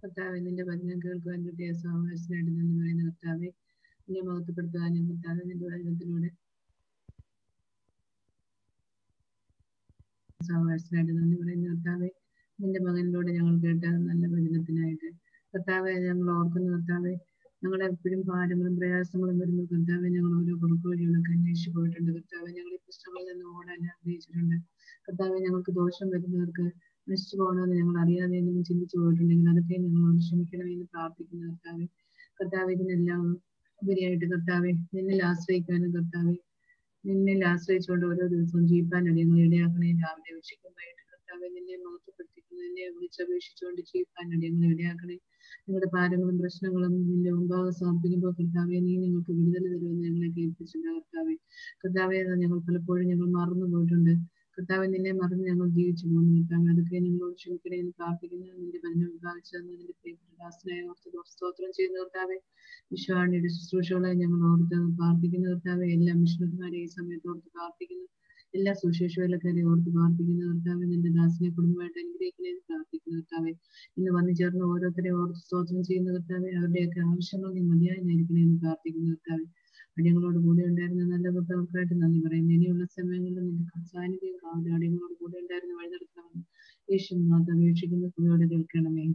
കർത്താവ് നിന്റെ വചനം കേൾക്കുവാൻ കിട്ടിയ സഹവാസനായിട്ട് നന്ദി പറയുന്ന കർത്താവെ നിന്നെ മഹത്വപ്പെടുത്തുവാനും കർത്താവ് നിന്റെ വചനത്തിലൂടെ സഹവാസനായിട്ട് നന്ദി പറയുന്ന കർത്താവെ നിന്റെ മകനിലൂടെ ഞങ്ങൾ കേട്ട നല്ല വചനത്തിനായിട്ട് കർത്താവെ ഞങ്ങൾ ഓർക്കുന്നു കർത്താവെ ഞങ്ങളെ എപ്പോഴും ഭാരങ്ങളും പ്രയാസങ്ങളും വരുന്നു കർത്താവെ ഞങ്ങൾ ഓരോ കുറുക്കു വഴികളൊക്കെ അന്വേഷിച്ചു പോയിട്ടുണ്ട് കർത്താവെ ഞങ്ങൾ ഈ പ്രശ്നങ്ങളിൽ നിന്ന് ഓടാൻ ആഗ്രഹിച്ചിട്ടുണ്ട് കർത്താവെ ഞങ്ങൾക്ക് ദോഷം വരുന്നവർക്ക് നശിച്ചു പോകണമെന്ന് ഞങ്ങൾ അറിയാതെ എന്തെങ്കിലും ചിന്തിച്ചു പോയിട്ടുണ്ടെങ്കിൽ അതൊക്കെ ഞങ്ങളോട് ക്ഷമിക്കണമെന്ന് പ്രാർത്ഥിക്കുന്നു കർത്താവെ കർത്താവ് ഇതിനെല്ലാം ഉപരിയായിട്ട് കർത്താവെ നിന്നിൽ ആശ്രയിക്കാനും കർത്താവെ നിന്നിൽ ആശ്രയിച്ചുകൊണ്ട് ഓരോ ദിവസവും ജീവിക്കാനും ഞങ്ങൾ ഇടയാക്കണേ രാവിലെ ഉച്ചയ്ക്കും കർത്താവെ നിന്നെ മഹത്വപ്പെടുത്തിക്കുന്നു നിന്നെ വിളിച്ചപേക്ഷിച്ചുകൊണ്ട് ജീവിക്കാനുണ്ട് ഞങ്ങൾ ഇടയാക്കണേ നിങ്ങളുടെ ഭാരങ്ങളും പ്രശ്നങ്ങളും നിന്റെ മുമ്പാകെ സമർപ്പിക്കുമ്പോൾ കർത്താവെ നീ ഞങ്ങൾക്ക് വിടുതൽ തരുമെന്ന് ഞങ്ങളെ കേൾപ്പിച്ചില്ല കർത്താവെ കർത്താവെ ഞങ്ങൾ പലപ്പോഴും ഞങ്ങൾ മറന്നു പോയിട്ടുണ്ട് കർത്താവ് നിന്നെ മറന്ന് ഞങ്ങൾ ജീവിച്ചു പോകുന്നു കർത്താവ് അതൊക്കെ ഞങ്ങളോട് ക്ഷമിക്കണേ എന്ന് പ്രാർത്ഥിക്കുന്നു നിന്റെ ബന്ധം വിഭാഗിച്ചു നിന്റെ പ്രിയപ്പെട്ട ഓർത്ത് സ്തോത്രം ചെയ്യുന്ന കർത്താവെ വിശ്വാണിയുടെ ശുശ്രൂഷകളെ ഞങ്ങൾ ഓർത്ത് പ്രാർത്ഥിക്കുന്ന കർത്താവെ എല്ലാ മിഷണന്മാരെ ഈ സമയത്ത് ഓർത്ത് പ്രാർത്ഥിക്കുന്നു എല്ലാ സുവിശേഷകരക്കാരെ ഓർത്ത് പ്രാർത്ഥിക്കുന്നു കർത്താവെ നിന്റെ ദാസിനെ കുടുംബമായിട്ട് അനുഗ്രഹിക്കണേന്ന് പ്രാർത്ഥിക്കുന്നു കർത്താവെ ഇന്ന് വന്നു ചേർന്ന് ഓരോരുത്തരെയും ഓർത്ത് സ്തോത്രം ചെയ്യുന്ന കർത്താവെ അവരുടെയൊക്കെ ആവശ്യങ്ങൾ നീ എന്ന് പ്രാർത്ഥിക്കുന്നു കർത്താവെ അടിയങ്ങളോട് കൂടെ ഉണ്ടായിരുന്ന നല്ല കർത്താവർക്കായിട്ട് നന്ദി പറയുന്നു ഇനിയുള്ള സമയങ്ങളിൽ നിന്റെ സാന്നിധ്യം കാവില്ല അടിയങ്ങളോട് കൂടെ ഉണ്ടായിരുന്ന വഴി നടത്തണമെന്ന് യേശുനാഥ് അപേക്ഷിക്കുന്ന കൃപയോടെ കേൾക്കണമേ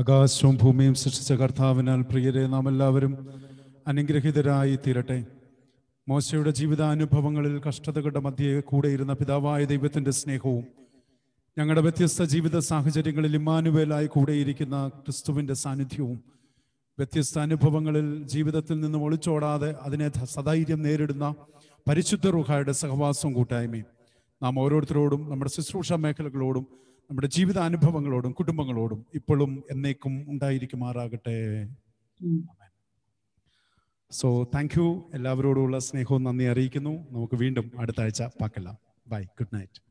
ആകാശവും ഭൂമിയും സൃഷ്ടിച്ച കർത്താവിനാൽ പ്രിയരെ നാം എല്ലാവരും അനുഗ്രഹിതരായി തീരട്ടെ മോശയുടെ ജീവിതാനുഭവങ്ങളിൽ കഷ്ടതകളുടെ മധ്യേ കൂടെ ഇരുന്ന പിതാവായ ദൈവത്തിൻ്റെ സ്നേഹവും ഞങ്ങളുടെ വ്യത്യസ്ത ജീവിത സാഹചര്യങ്ങളിൽ ഇമ്മാനുവേലായി കൂടെയിരിക്കുന്ന ക്രിസ്തുവിൻ്റെ സാന്നിധ്യവും വ്യത്യസ്ത അനുഭവങ്ങളിൽ ജീവിതത്തിൽ നിന്നും ഒളിച്ചോടാതെ അതിനെ സധൈര്യം നേരിടുന്ന പരിശുദ്ധ റുഹായുടെ സഹവാസവും കൂട്ടായ്മയും നാം ഓരോരുത്തരോടും നമ്മുടെ ശുശ്രൂഷ മേഖലകളോടും നമ്മുടെ ജീവിതാനുഭവങ്ങളോടും കുടുംബങ്ങളോടും ഇപ്പോഴും എന്നേക്കും ഉണ്ടായിരിക്കുമാറാകട്ടെ സോ താങ്ക് യു എല്ലാവരോടുള്ള സ്നേഹവും നന്ദി അറിയിക്കുന്നു നമുക്ക് വീണ്ടും അടുത്ത ആഴ്ച പാക്കലാം ബൈ ഗുഡ് നൈറ്റ്